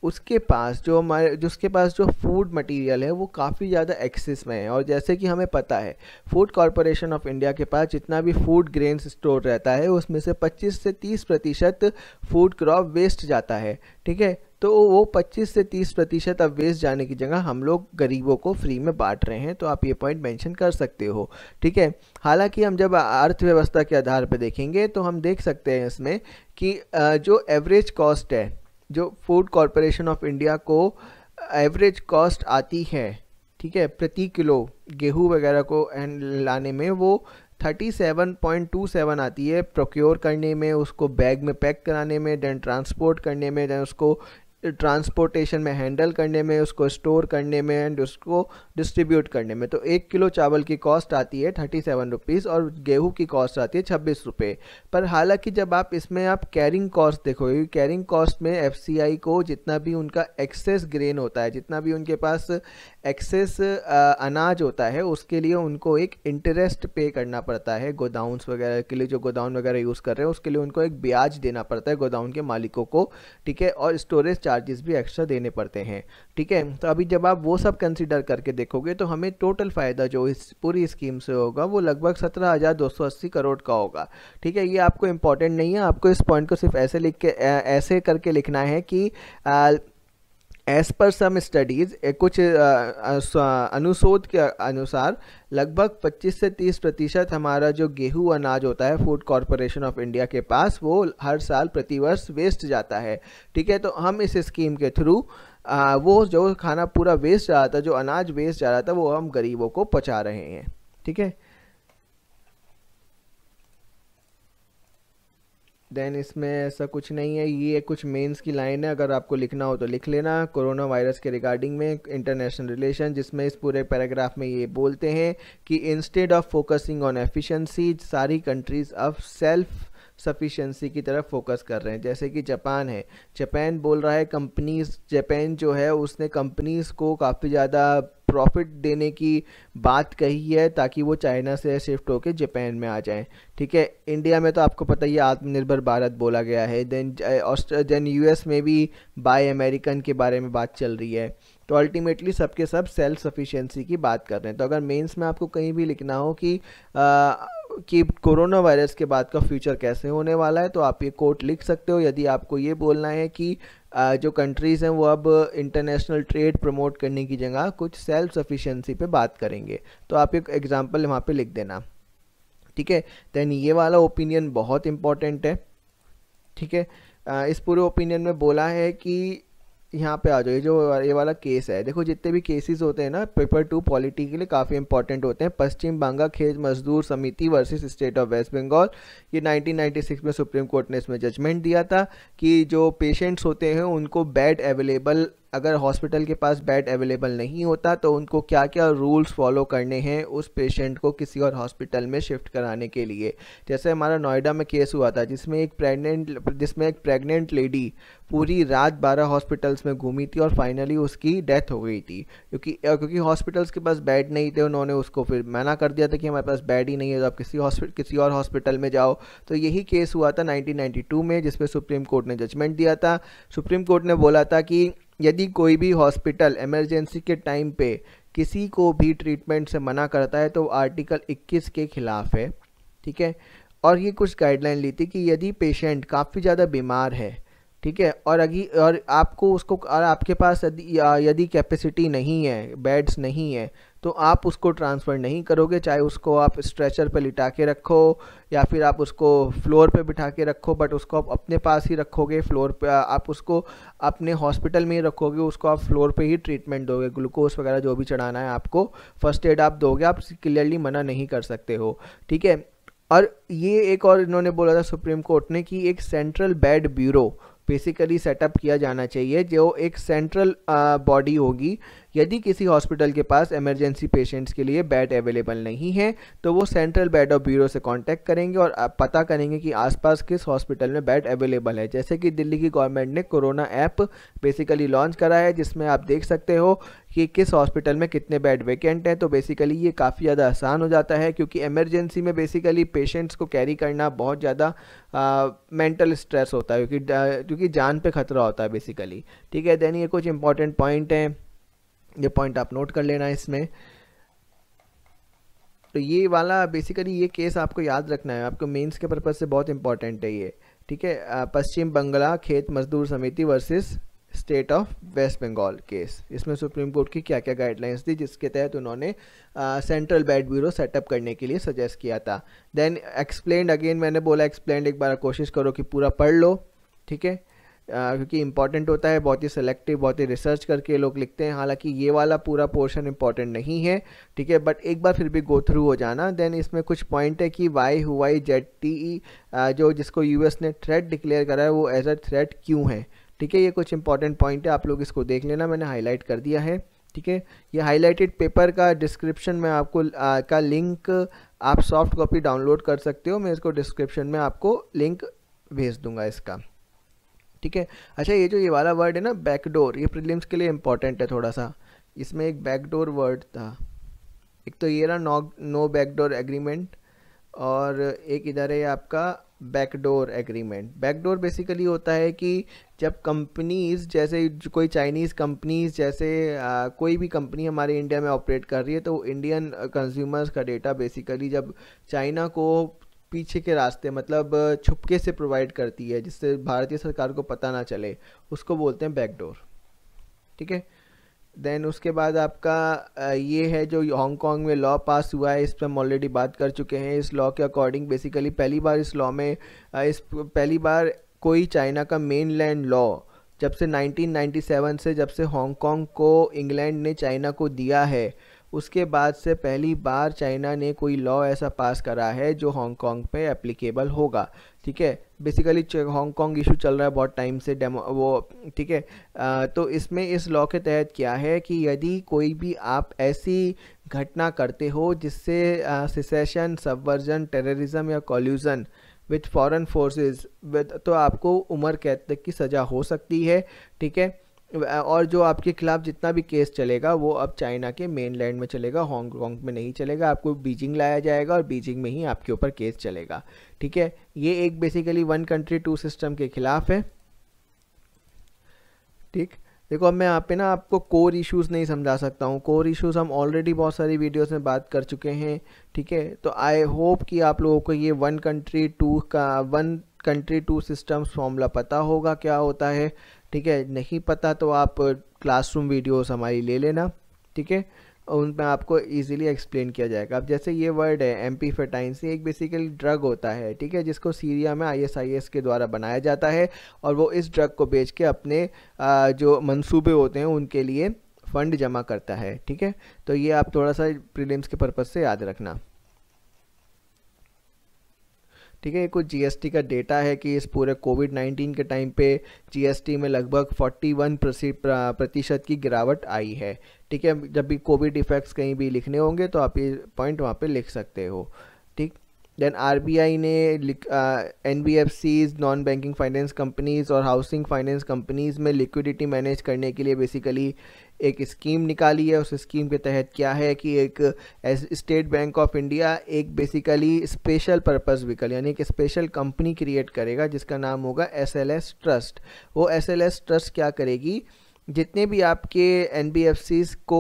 उसके पास जो हमारे जिसके पास जो फूड मटेरियल है वो काफ़ी ज़्यादा एक्सेस में है और जैसे कि हमें पता है फूड कॉरपोरेशन ऑफ इंडिया के पास जितना भी फूड ग्रेन्स स्टोर रहता है उसमें से 25 से 30 प्रतिशत फूड क्रॉप वेस्ट जाता है ठीक है तो वो 25 से 30 प्रतिशत अब वेस्ट जाने की जगह हम लोग गरीबों को फ्री में बांट रहे हैं तो आप ये पॉइंट मेंशन कर सकते हो ठीक है हालांकि हम जब अर्थव्यवस्था के आधार पर देखेंगे तो हम देख सकते हैं इसमें कि जो एवरेज कॉस्ट है जो फूड कॉरपोरेशन ऑफ इंडिया को एवरेज कॉस्ट आती है ठीक है प्रति किलो गेहूं वगैरह को एंड लाने में वो thirty seven point two seven आती है प्रोक्योर करने में उसको बैग में पैक कराने में दैन ट्रांसपोर्ट करने में देन उसको ट्रांसपोर्टेशन में हैंडल करने में उसको स्टोर करने में एंड उसको डिस्ट्रीब्यूट करने में तो एक किलो चावल की कॉस्ट आती है थर्टी सेवन रुपीज़ और गेहूँ की कॉस्ट आती है छब्बीस रुपये पर हालांकि जब आप इसमें आप कैरिंग कॉस्ट देखोगे कैरिंग कॉस्ट में एफ को जितना भी उनका एक्सेस ग्रेन होता है जितना भी उनके पास एक्सेस अनाज होता है उसके लिए उनको एक इंटरेस्ट पे करना पड़ता है गोदाउंस वगैरह के लिए जो गोदाउन वगैरह यूज़ कर रहे हैं उसके लिए उनको एक ब्याज देना पड़ता है गोदाउन के मालिकों को ठीक है और स्टोरेज चार्जेस भी एक्स्ट्रा देने पड़ते हैं ठीक है तो अभी जब आप वो सब कंसिडर करके देखोगे तो हमें टोटल फ़ायदा जो इस पूरी स्कीम से होगा वो लगभग सत्रह हज़ार दो सौ अस्सी करोड़ का होगा ठीक है ये आपको इम्पॉर्टेंट नहीं है आपको इस पॉइंट को सिर्फ ऐसे लिख के ऐसे करके लिखना है कि एज पर सम स्टडीज़ कुछ अनुशोध के अनुसार लगभग 25 से 30 प्रतिशत हमारा जो गेहूं अनाज होता है फूड कॉरपोरेशन ऑफ इंडिया के पास वो हर साल प्रतिवर्ष वेस्ट जाता है ठीक है तो हम इस स्कीम के थ्रू वो जो खाना पूरा वेस्ट जा रहा था जो अनाज वेस्ट जा रहा था वो हम गरीबों को पहुँचा रहे हैं ठीक है देन इसमें ऐसा कुछ नहीं है ये कुछ मेंस की लाइन है अगर आपको लिखना हो तो लिख लेना कोरोना वायरस के रिगार्डिंग में इंटरनेशनल रिलेशन जिसमें इस पूरे पैराग्राफ में ये बोलते हैं कि instead of focusing on efficiency सारी कंट्रीज अब सेल्फ सफिशेंसी की तरफ फोकस कर रहे हैं जैसे कि जापान है जापान बोल रहा है कंपनीज जापान जो है उसने कंपनीज को काफ़ी ज़्यादा प्रॉफिट देने की बात कही है ताकि वो चाइना से शिफ्ट होकर जापान में आ जाएं ठीक है इंडिया में तो आपको पता ही आत्मनिर्भर भारत बोला गया है देन देन यूएस में भी बाय अमेरिकन के बारे में बात चल रही है तो अल्टीमेटली सबके सब सेल्फ सफिशेंसी की बात कर रहे हैं तो अगर मेंस में आपको कहीं भी लिखना हो कि आ, कि कोरोना वायरस के बाद का फ्यूचर कैसे होने वाला है तो आप ये कोट लिख सकते हो यदि आपको ये बोलना है कि जो कंट्रीज़ हैं वो अब इंटरनेशनल ट्रेड प्रमोट करने की जगह कुछ सेल्फ सफिशेंसी पे बात करेंगे तो आप एक एग्जांपल वहाँ पे लिख देना ठीक है देन ये वाला ओपिनियन बहुत इम्पॉर्टेंट है ठीक है इस पूरे ओपिनियन में बोला है कि यहाँ पे आ जाओ ये जो ये वाला केस है देखो जितने भी केसेस होते हैं ना पेपर टू पॉलिटी के लिए काफ़ी इंपॉर्टेंट होते हैं पश्चिम बांगा Khet Mazdoor Samiti versus state of West Bengal ये 1996 में सुप्रीम कोर्ट ने इसमें जजमेंट दिया था कि जो पेशेंट्स होते हैं उनको बेड अवेलेबल अगर हॉस्पिटल के पास बेड अवेलेबल नहीं होता तो उनको क्या क्या रूल्स फॉलो करने हैं उस पेशेंट को किसी और हॉस्पिटल में शिफ्ट कराने के लिए जैसे हमारा नोएडा में केस हुआ था जिसमें एक प्रेग्नेंट जिसमें एक प्रेग्नेंट लेडी पूरी रात बारह हॉस्पिटल्स में घूमी थी और फाइनली उसकी डेथ हो गई थी क्योंकि क्योंकि हॉस्पिटल्स के पास बेड नहीं थे उन्होंने उसको फिर मना कर दिया था कि हमारे पास बेड ही नहीं है तो आप किसी हॉस्पिटल किसी और हॉस्पिटल में जाओ तो यही केस हुआ था 1992 में जिसमें सुप्रीम कोर्ट ने जजमेंट दिया था सुप्रीम कोर्ट ने बोला था कि यदि कोई भी हॉस्पिटल इमरजेंसी के टाइम पे किसी को भी ट्रीटमेंट से मना करता है तो आर्टिकल 21 के ख़िलाफ़ है ठीक है और ये कुछ गाइडलाइन ली थी कि यदि पेशेंट काफ़ी ज़्यादा बीमार है ठीक है और अगी और आपको उसको और आपके पास यदि यदि कैपेसिटी नहीं है बेड्स नहीं है तो आप उसको ट्रांसफ़र नहीं करोगे चाहे उसको आप स्ट्रेचर पर लिटा के रखो या फिर आप उसको फ्लोर पे बिठा के रखो बट उसको आप अपने पास ही रखोगे फ्लोर पे आप उसको अपने हॉस्पिटल में ही रखोगे उसको आप फ्लोर पे ही ट्रीटमेंट दोगे ग्लूकोज वगैरह जो भी चढ़ाना है आपको फर्स्ट एड आप दोगे आप क्लियरली मना नहीं कर सकते हो ठीक है और ये एक और इन्होंने बोला था सुप्रीम कोर्ट ने कि एक central bed bureau basically set up किया जाना चाहिए जो एक सेंट्रल बॉडी होगी यदि किसी हॉस्पिटल के पास इमरजेंसी पेशेंट्स के लिए बेड अवेलेबल नहीं है तो वो सेंट्रल बेड ऑफ ब्यूरो से कॉन्टैक्ट करेंगे और पता करेंगे कि आसपास किस हॉस्पिटल में बेड अवेलेबल है जैसे कि दिल्ली की गवर्नमेंट ने कोरोना ऐप बेसिकली लॉन्च करा है जिसमें आप देख सकते हो कि किस हॉस्पिटल में कितने बेड वैकेंट हैं तो बेसिकली ये काफ़ी ज़्यादा आसान हो जाता है क्योंकि एमरजेंसी में बेसिकली पेशेंट्स को कैरी करना बहुत ज़्यादा मेंटल स्ट्रेस होता है क्योंकि क्योंकि जान पे खतरा होता है बेसिकली ठीक है देन ये कुछ इंपॉर्टेंट पॉइंट हैं ये पॉइंट आप नोट कर लेना इसमें तो ये वाला बेसिकली ये केस आपको याद रखना है आपको मेंस के पर्पज़ से बहुत इंपॉर्टेंट है ये ठीक है पश्चिम बंगला Khet Mazdoor Samiti versus state of West Bengal case इसमें सुप्रीम कोर्ट की क्या क्या गाइडलाइंस थी जिसके तहत उन्होंने सेंट्रल बैट ब्यूरो सेटअप करने के लिए सजेस्ट किया था देन एक्सप्लेन अगेन मैंने बोला एक्सप्लेन एक बार कोशिश करो कि पूरा पढ़ लो ठीक है क्योंकि इंपॉर्टेंट होता है बहुत ही सेलेक्टिव बहुत ही रिसर्च करके लोग लिखते हैं हालांकि ये वाला पूरा पोर्शन इंपॉर्टेंट नहीं है ठीक है बट एक बार फिर भी गो थ्रू हो जाना देन इसमें कुछ पॉइंट है कि why Huawei Z T E जो जिसको यू ने थ्रेड डिक्लेयर करा है वो एज अ थ्रेड क्यों है ठीक है ये कुछ इंपॉर्टेंट पॉइंट है आप लोग इसको देख लेना मैंने हाईलाइट कर दिया है ठीक है ये हाईलाइटेड पेपर का डिस्क्रिप्शन में आपको आ, का लिंक आप सॉफ्ट कॉपी डाउनलोड कर सकते हो मैं इसको डिस्क्रिप्शन में आपको लिंक भेज दूंगा इसका ठीक है अच्छा ये जो ये वाला वर्ड है ना बैकडोर ये प्रिलिम्स के लिए इम्पॉर्टेंट है थोड़ा सा इसमें एक बैकडोर वर्ड था एक तो ये रहा नो नो बैकडोर एग्रीमेंट और एक इधर है आपका बैकडोर एग्रीमेंट बैकडोर बेसिकली होता है कि जब कंपनीज जैसे कोई चाइनीज़ कंपनीज जैसे आ, कोई भी कंपनी हमारे इंडिया में ऑपरेट कर रही है तो इंडियन कंज्यूमर्स का डेटा बेसिकली जब चाइना को पीछे के रास्ते मतलब छुपके से प्रोवाइड करती है जिससे भारतीय सरकार को पता ना चले उसको बोलते हैं बैकडोर ठीक है देन उसके बाद आपका ये है जो हांगकॉन्ग में लॉ पास हुआ है इस पर हम ऑलरेडी बात कर चुके हैं इस लॉ के अकॉर्डिंग बेसिकली पहली बार इस लॉ में इस पहली बार कोई चाइना का मेन लैंड लॉ जब से 1997 से जब से हांगकांग को इंग्लैंड ने चाइना को दिया है उसके बाद से पहली बार चाइना ने कोई लॉ ऐसा पास करा है जो हांगकॉन्ग पे एप्लीकेबल होगा ठीक है बेसिकली हांगकॉन्ग इशू चल रहा है बहुत टाइम से डेमो वो ठीक है तो इसमें इस लॉ के तहत क्या है कि यदि कोई भी आप ऐसी घटना करते हो जिससे सिसेशन सबवर्जन टेररिज्म या कॉल्यूज़न विथ फोर्सेज विद तो आपको उम्र कैद तक की सज़ा हो सकती है ठीक है और जो आपके खिलाफ जितना भी केस चलेगा वो अब चाइना के मेन लैंड में चलेगा हांगकॉन्ग में नहीं चलेगा आपको बीजिंग लाया जाएगा और बीजिंग में ही आपके ऊपर केस चलेगा ठीक है ये एक basically one country two system के खिलाफ है ठीक देखो अब मैं यहाँ पे ना आपको कोर इश्यूज़ नहीं समझा सकता हूँ कोर इश्यूज़ हम ऑलरेडी बहुत सारी वीडियोस में बात कर चुके हैं ठीक है तो आई होप कि आप लोगों को ये वन कंट्री टू का one country two system formula पता होगा क्या होता है ठीक है नहीं पता तो आप क्लासरूम वीडियोस हमारी ले लेना ठीक है उनमें आपको इजीली एक्सप्लेन किया जाएगा अब जैसे ये वर्ड है एम पी फेटाइंस एक बेसिकली ड्रग होता है ठीक है जिसको सीरिया में आईएसआईएस के द्वारा बनाया जाता है और वो इस ड्रग को बेच के अपने जो मंसूबे होते हैं उनके लिए फ़ंड जमा करता है ठीक है तो ये आप थोड़ा सा प्रीलिम्स के पर्पज़ से याद रखना ठीक है कुछ जीएसटी का डेटा है कि इस पूरे कोविड 19 के टाइम पे जीएसटी में लगभग 41 प्रतिशत की गिरावट आई है ठीक है जब भी कोविड इफेक्ट्स कहीं भी लिखने होंगे तो आप ये पॉइंट वहाँ पे लिख सकते हो ठीक देन आरबीआई ने N B F Cs non banking finance companies और हाउसिंग फाइनेंस कंपनीज़ में लिक्विडिटी मैनेज करने के लिए बेसिकली एक स्कीम निकाली है उस स्कीम के तहत क्या है कि एक स्टेट बैंक ऑफ इंडिया एक बेसिकली स्पेशल पर्पज़ व्हीकल यानी एक स्पेशल कंपनी क्रिएट करेगा जिसका नाम होगा एस ट्रस्ट वो एस ट्रस्ट क्या करेगी जितने भी आपके एन को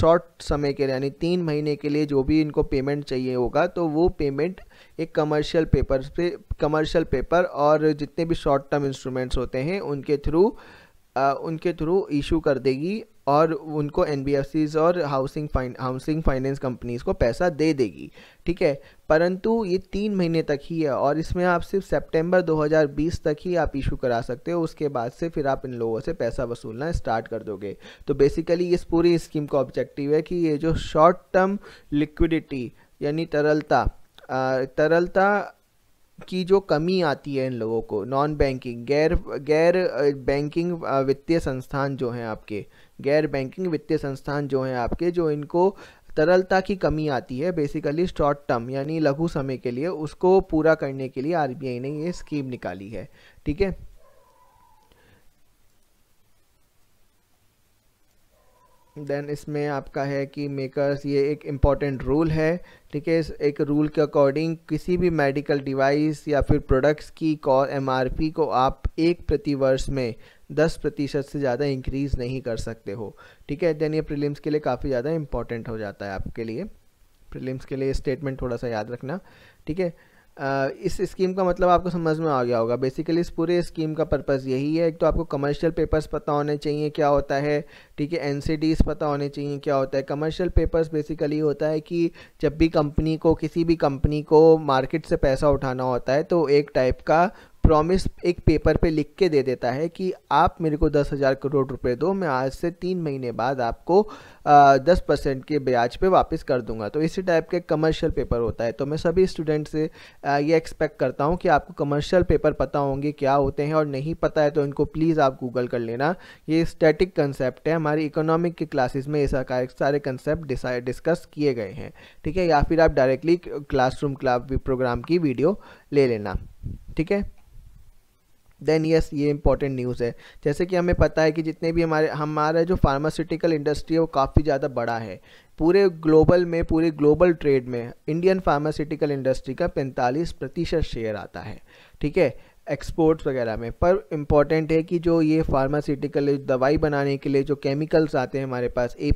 शॉर्ट समय के यानी तीन महीने के लिए जो भी इनको पेमेंट चाहिए होगा तो वो पेमेंट एक कमर्शियल पेपर पे कमर्शियल पेपर और जितने भी शॉर्ट टर्म इंस्ट्रूमेंट्स होते हैं उनके थ्रू उनके थ्रू इशू कर देगी और उनको एन और हाउसिंग हाउसिंग फाइनेंस कंपनीज को पैसा दे देगी ठीक है परंतु ये तीन महीने तक ही है और इसमें आप सिर्फ सितंबर 2020 तक ही आप इशू करा सकते हो उसके बाद से फिर आप इन लोगों से पैसा वसूलना स्टार्ट कर दोगे तो बेसिकली इस पूरी स्कीम का ऑब्जेक्टिव है कि ये जो शॉर्ट टर्म लिक्विडिटी यानी तरलता तरलता की जो कमी आती है इन लोगों को नॉन बैंकिंग गैर गैर बैंकिंग वित्तीय संस्थान जो हैं आपके गैर बैंकिंग वित्तीय संस्थान जो हैं आपके जो इनको तरलता की कमी आती है बेसिकली शॉर्ट टर्म यानी लघु समय के लिए उसको पूरा करने के लिए आरबीआई ने ये स्कीम निकाली है ठीक है देन इसमें आपका है कि मेकर्स ये एक इम्पॉर्टेंट रूल है ठीक है एक रूल के अकॉर्डिंग किसी भी मेडिकल डिवाइस या फिर प्रोडक्ट्स की कॉ एमआरपी को आप एक प्रतिवर्ष में 10 प्रतिशत से ज़्यादा इंक्रीज़ नहीं कर सकते हो ठीक है देन ये प्रीलिम्स के लिए काफ़ी ज़्यादा इंपॉर्टेंट हो जाता है आपके लिए प्रीलिम्स के लिए स्टेटमेंट थोड़ा सा याद रखना ठीक है Uh, इस स्कीम का मतलब आपको समझ में आ गया होगा बेसिकली इस पूरे स्कीम का पर्पस यही है एक तो आपको कमर्शियल पेपर्स पता होने चाहिए क्या होता है ठीक है एन पता होने चाहिए क्या होता है कमर्शियल पेपर्स बेसिकली होता है कि जब भी कंपनी को किसी भी कंपनी को मार्केट से पैसा उठाना होता है तो एक टाइप का प्रॉमिस एक पेपर पे लिख के दे देता है कि आप मेरे को दस हज़ार करोड़ रुपए दो मैं आज से तीन महीने बाद आपको दस परसेंट के ब्याज पे वापस कर दूंगा तो इसी टाइप के कमर्शियल पेपर होता है तो मैं सभी स्टूडेंट से ये एक्सपेक्ट करता हूँ कि आपको कमर्शियल पेपर पता होंगे क्या होते हैं और नहीं पता है तो इनको प्लीज़ आप गूगल कर लेना ये स्टैटिक कंसेप्ट है हमारी इकोनॉमिक की क्लासेज में ये सारे कंसेप्ट डिस्कस किए गए हैं ठीक है या फिर आप डायरेक्टली क्लासरूम क्लब प्रोग्राम की वीडियो ले लेना ठीक है देन यस ये इंपॉर्टेंट न्यूज़ है जैसे कि हमें पता है कि जितने भी हमारे हमारा जो फार्मास्यूटिकल इंडस्ट्री है वो काफ़ी ज़्यादा बड़ा है पूरे ग्लोबल में पूरे ग्लोबल ट्रेड में इंडियन फार्मास्यूटिकल इंडस्ट्री का पैंतालीस प्रतिशत शेयर आता है ठीक है एक्सपोर्ट्स वगैरह में पर इम्पॉर्टेंट है कि जो ये फार्मास्यूटिकल दवाई बनाने के लिए जो केमिकल्स आते हैं हमारे पास ए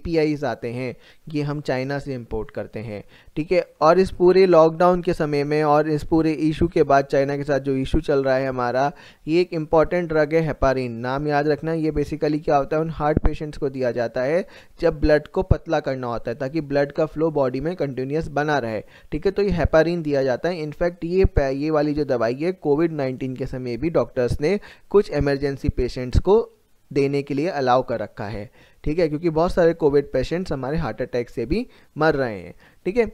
आते हैं ये हम चाइना से इम्पोर्ट करते हैं ठीक है और इस पूरे लॉकडाउन के समय में और इस पूरे इशू के बाद चाइना के साथ जो इशू चल रहा है हमारा ये एक इम्पॉर्टेंट ड्रग है हेपारिन नाम याद रखना ये बेसिकली क्या होता है उन हार्ट पेशेंट्स को दिया जाता है जब ब्लड को पतला करना होता है ताकि ब्लड का फ्लो बॉडी में कंटिन्यूस बना रहे ठीक है तो ये हेपारिन दिया जाता है इनफैक्ट ये ये वाली जो दवाई है कोविड नाइन्टीन के समय भी डॉक्टर्स ने कुछ इमरजेंसी पेशेंट्स को देने के लिए अलाउ कर रखा है ठीक है क्योंकि बहुत सारे कोविड पेशेंट्स हमारे हार्ट अटैक से भी मर रहे हैं ठीक है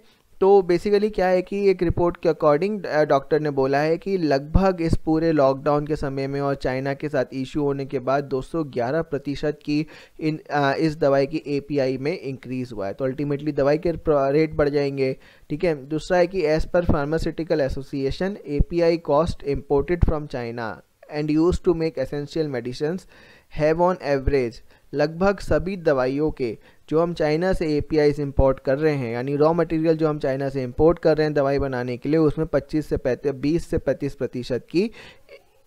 तो बेसिकली क्या है कि एक रिपोर्ट के अकॉर्डिंग डॉक्टर ने बोला है कि लगभग इस पूरे लॉकडाउन के समय में और चाइना के साथ इशू होने के बाद 211 प्रतिशत की इन आ, इस दवाई की एपीआई में इंक्रीज़ हुआ है तो अल्टीमेटली दवाई के रेट बढ़ जाएंगे ठीक है दूसरा है कि as per pharmaceutical association A cost imported from China and use to make essential medicines have on average लगभग सभी दवाइयों के जो हम चाइना से ए इंपोर्ट कर रहे हैं यानी रॉ मटेरियल जो हम चाइना से इंपोर्ट कर रहे हैं दवाई बनाने के लिए उसमें 25 से 35 बीस से 35 प्रतिशत की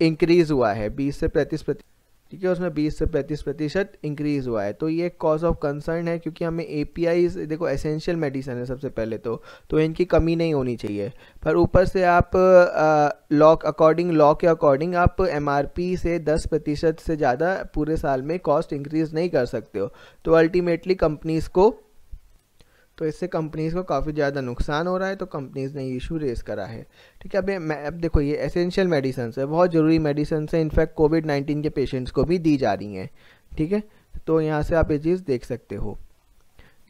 इंक्रीज़ हुआ है 20 से 35 प्रतिशत ठीक है उसमें 20 से 35 प्रतिशत इंक्रीज़ हुआ है तो ये कॉज ऑफ कंसर्न है क्योंकि हमें ए देखो एसेंशियल मेडिसन है सबसे पहले तो तो इनकी कमी नहीं होनी चाहिए पर ऊपर से आप लॉ अकॉर्डिंग लॉ के अकॉर्डिंग आप एम से 10 प्रतिशत से ज़्यादा पूरे साल में कॉस्ट इंक्रीज़ नहीं कर सकते हो तो अल्टीमेटली कंपनीज़ को तो इससे कंपनीज़ को काफ़ी ज़्यादा नुकसान हो रहा है तो कंपनीज़ ने ये इशू रेस करा है ठीक है अब अब देखो ये एसेंशियल मेडिसन है बहुत ज़रूरी मेडिसन है इनफैक्ट कोविड नाइन्टीन के पेशेंट्स को भी दी जा रही हैं ठीक है तो यहाँ से आप ये चीज़ देख सकते हो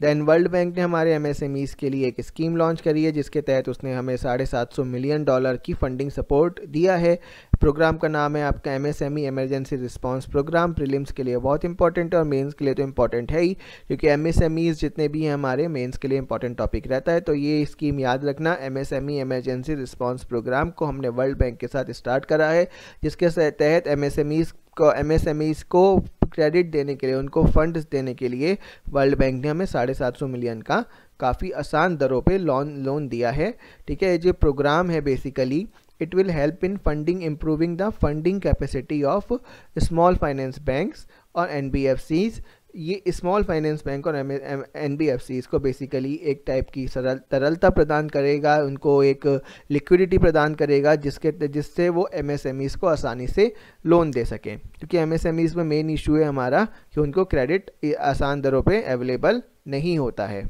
दैन वर्ल्ड बैंक ने हमारे एम के लिए एक स्कीम लॉन्च करी है जिसके तहत उसने हमें साढ़े सात सौ मिलियन डॉलर की फंडिंग सपोर्ट दिया है प्रोग्राम का नाम है आपका M S M E emergency response programme prelims के लिए बहुत इंपॉर्टेंट है और मेंस के लिए तो इंपॉर्टेंट है ही क्योंकि एम एस एम ईज जितने भी हैं हमारे मेंस के लिए इंपॉर्टेंट टॉपिक रहता है तो ये स्कीम याद रखना M S M E emergency response programme को हमने वर्ल्ड बैंक के साथ स्टार्ट करा है जिसके तहत एम एस एम ईज को एम एस एम ईज को क्रेडिट देने के लिए उनको फंड्स देने के लिए वर्ल्ड बैंक ने हमें साढ़े सात सौ मिलियन का काफ़ी आसान दरों पे लोन लोन दिया है ठीक है ये जो प्रोग्राम है basically it will help in funding improving the funding capacity of small finance banks और एन बी एफ सीज़ ये स्मॉल फाइनेंस बैंक और एन बी एफ सी इसको बेसिकली एक टाइप की सरल तरलता प्रदान करेगा उनको एक लिक्विडिटी प्रदान करेगा जिसके जिससे वो एम एस एम को आसानी से लोन दे सकें क्योंकि एम एस एम में मेन इशू है हमारा कि उनको क्रेडिट आसान दरों पे अवेलेबल नहीं होता है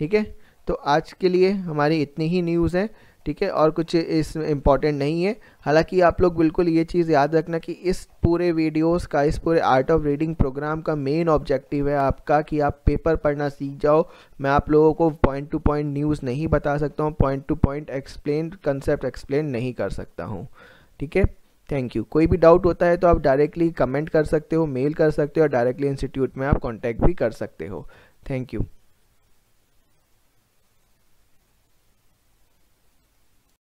ठीक है तो आज के लिए हमारी इतनी ही न्यूज़ है ठीक है और कुछ इस इम्पॉर्टेंट नहीं है हालांकि आप लोग बिल्कुल ये चीज़ याद रखना कि इस पूरे वीडियोस का इस पूरे आर्ट ऑफ रीडिंग प्रोग्राम का मेन ऑब्जेक्टिव है आपका कि आप पेपर पढ़ना सीख जाओ मैं आप लोगों को पॉइंट टू पॉइंट न्यूज़ नहीं बता सकता हूँ point to point explain concept explain नहीं कर सकता हूँ ठीक है थैंक यू कोई भी डाउट होता है तो आप डायरेक्टली कमेंट कर सकते हो मेल कर सकते हो और डायरेक्टली इंस्टीट्यूट में आप कॉन्टैक्ट भी कर सकते हो थैंक यू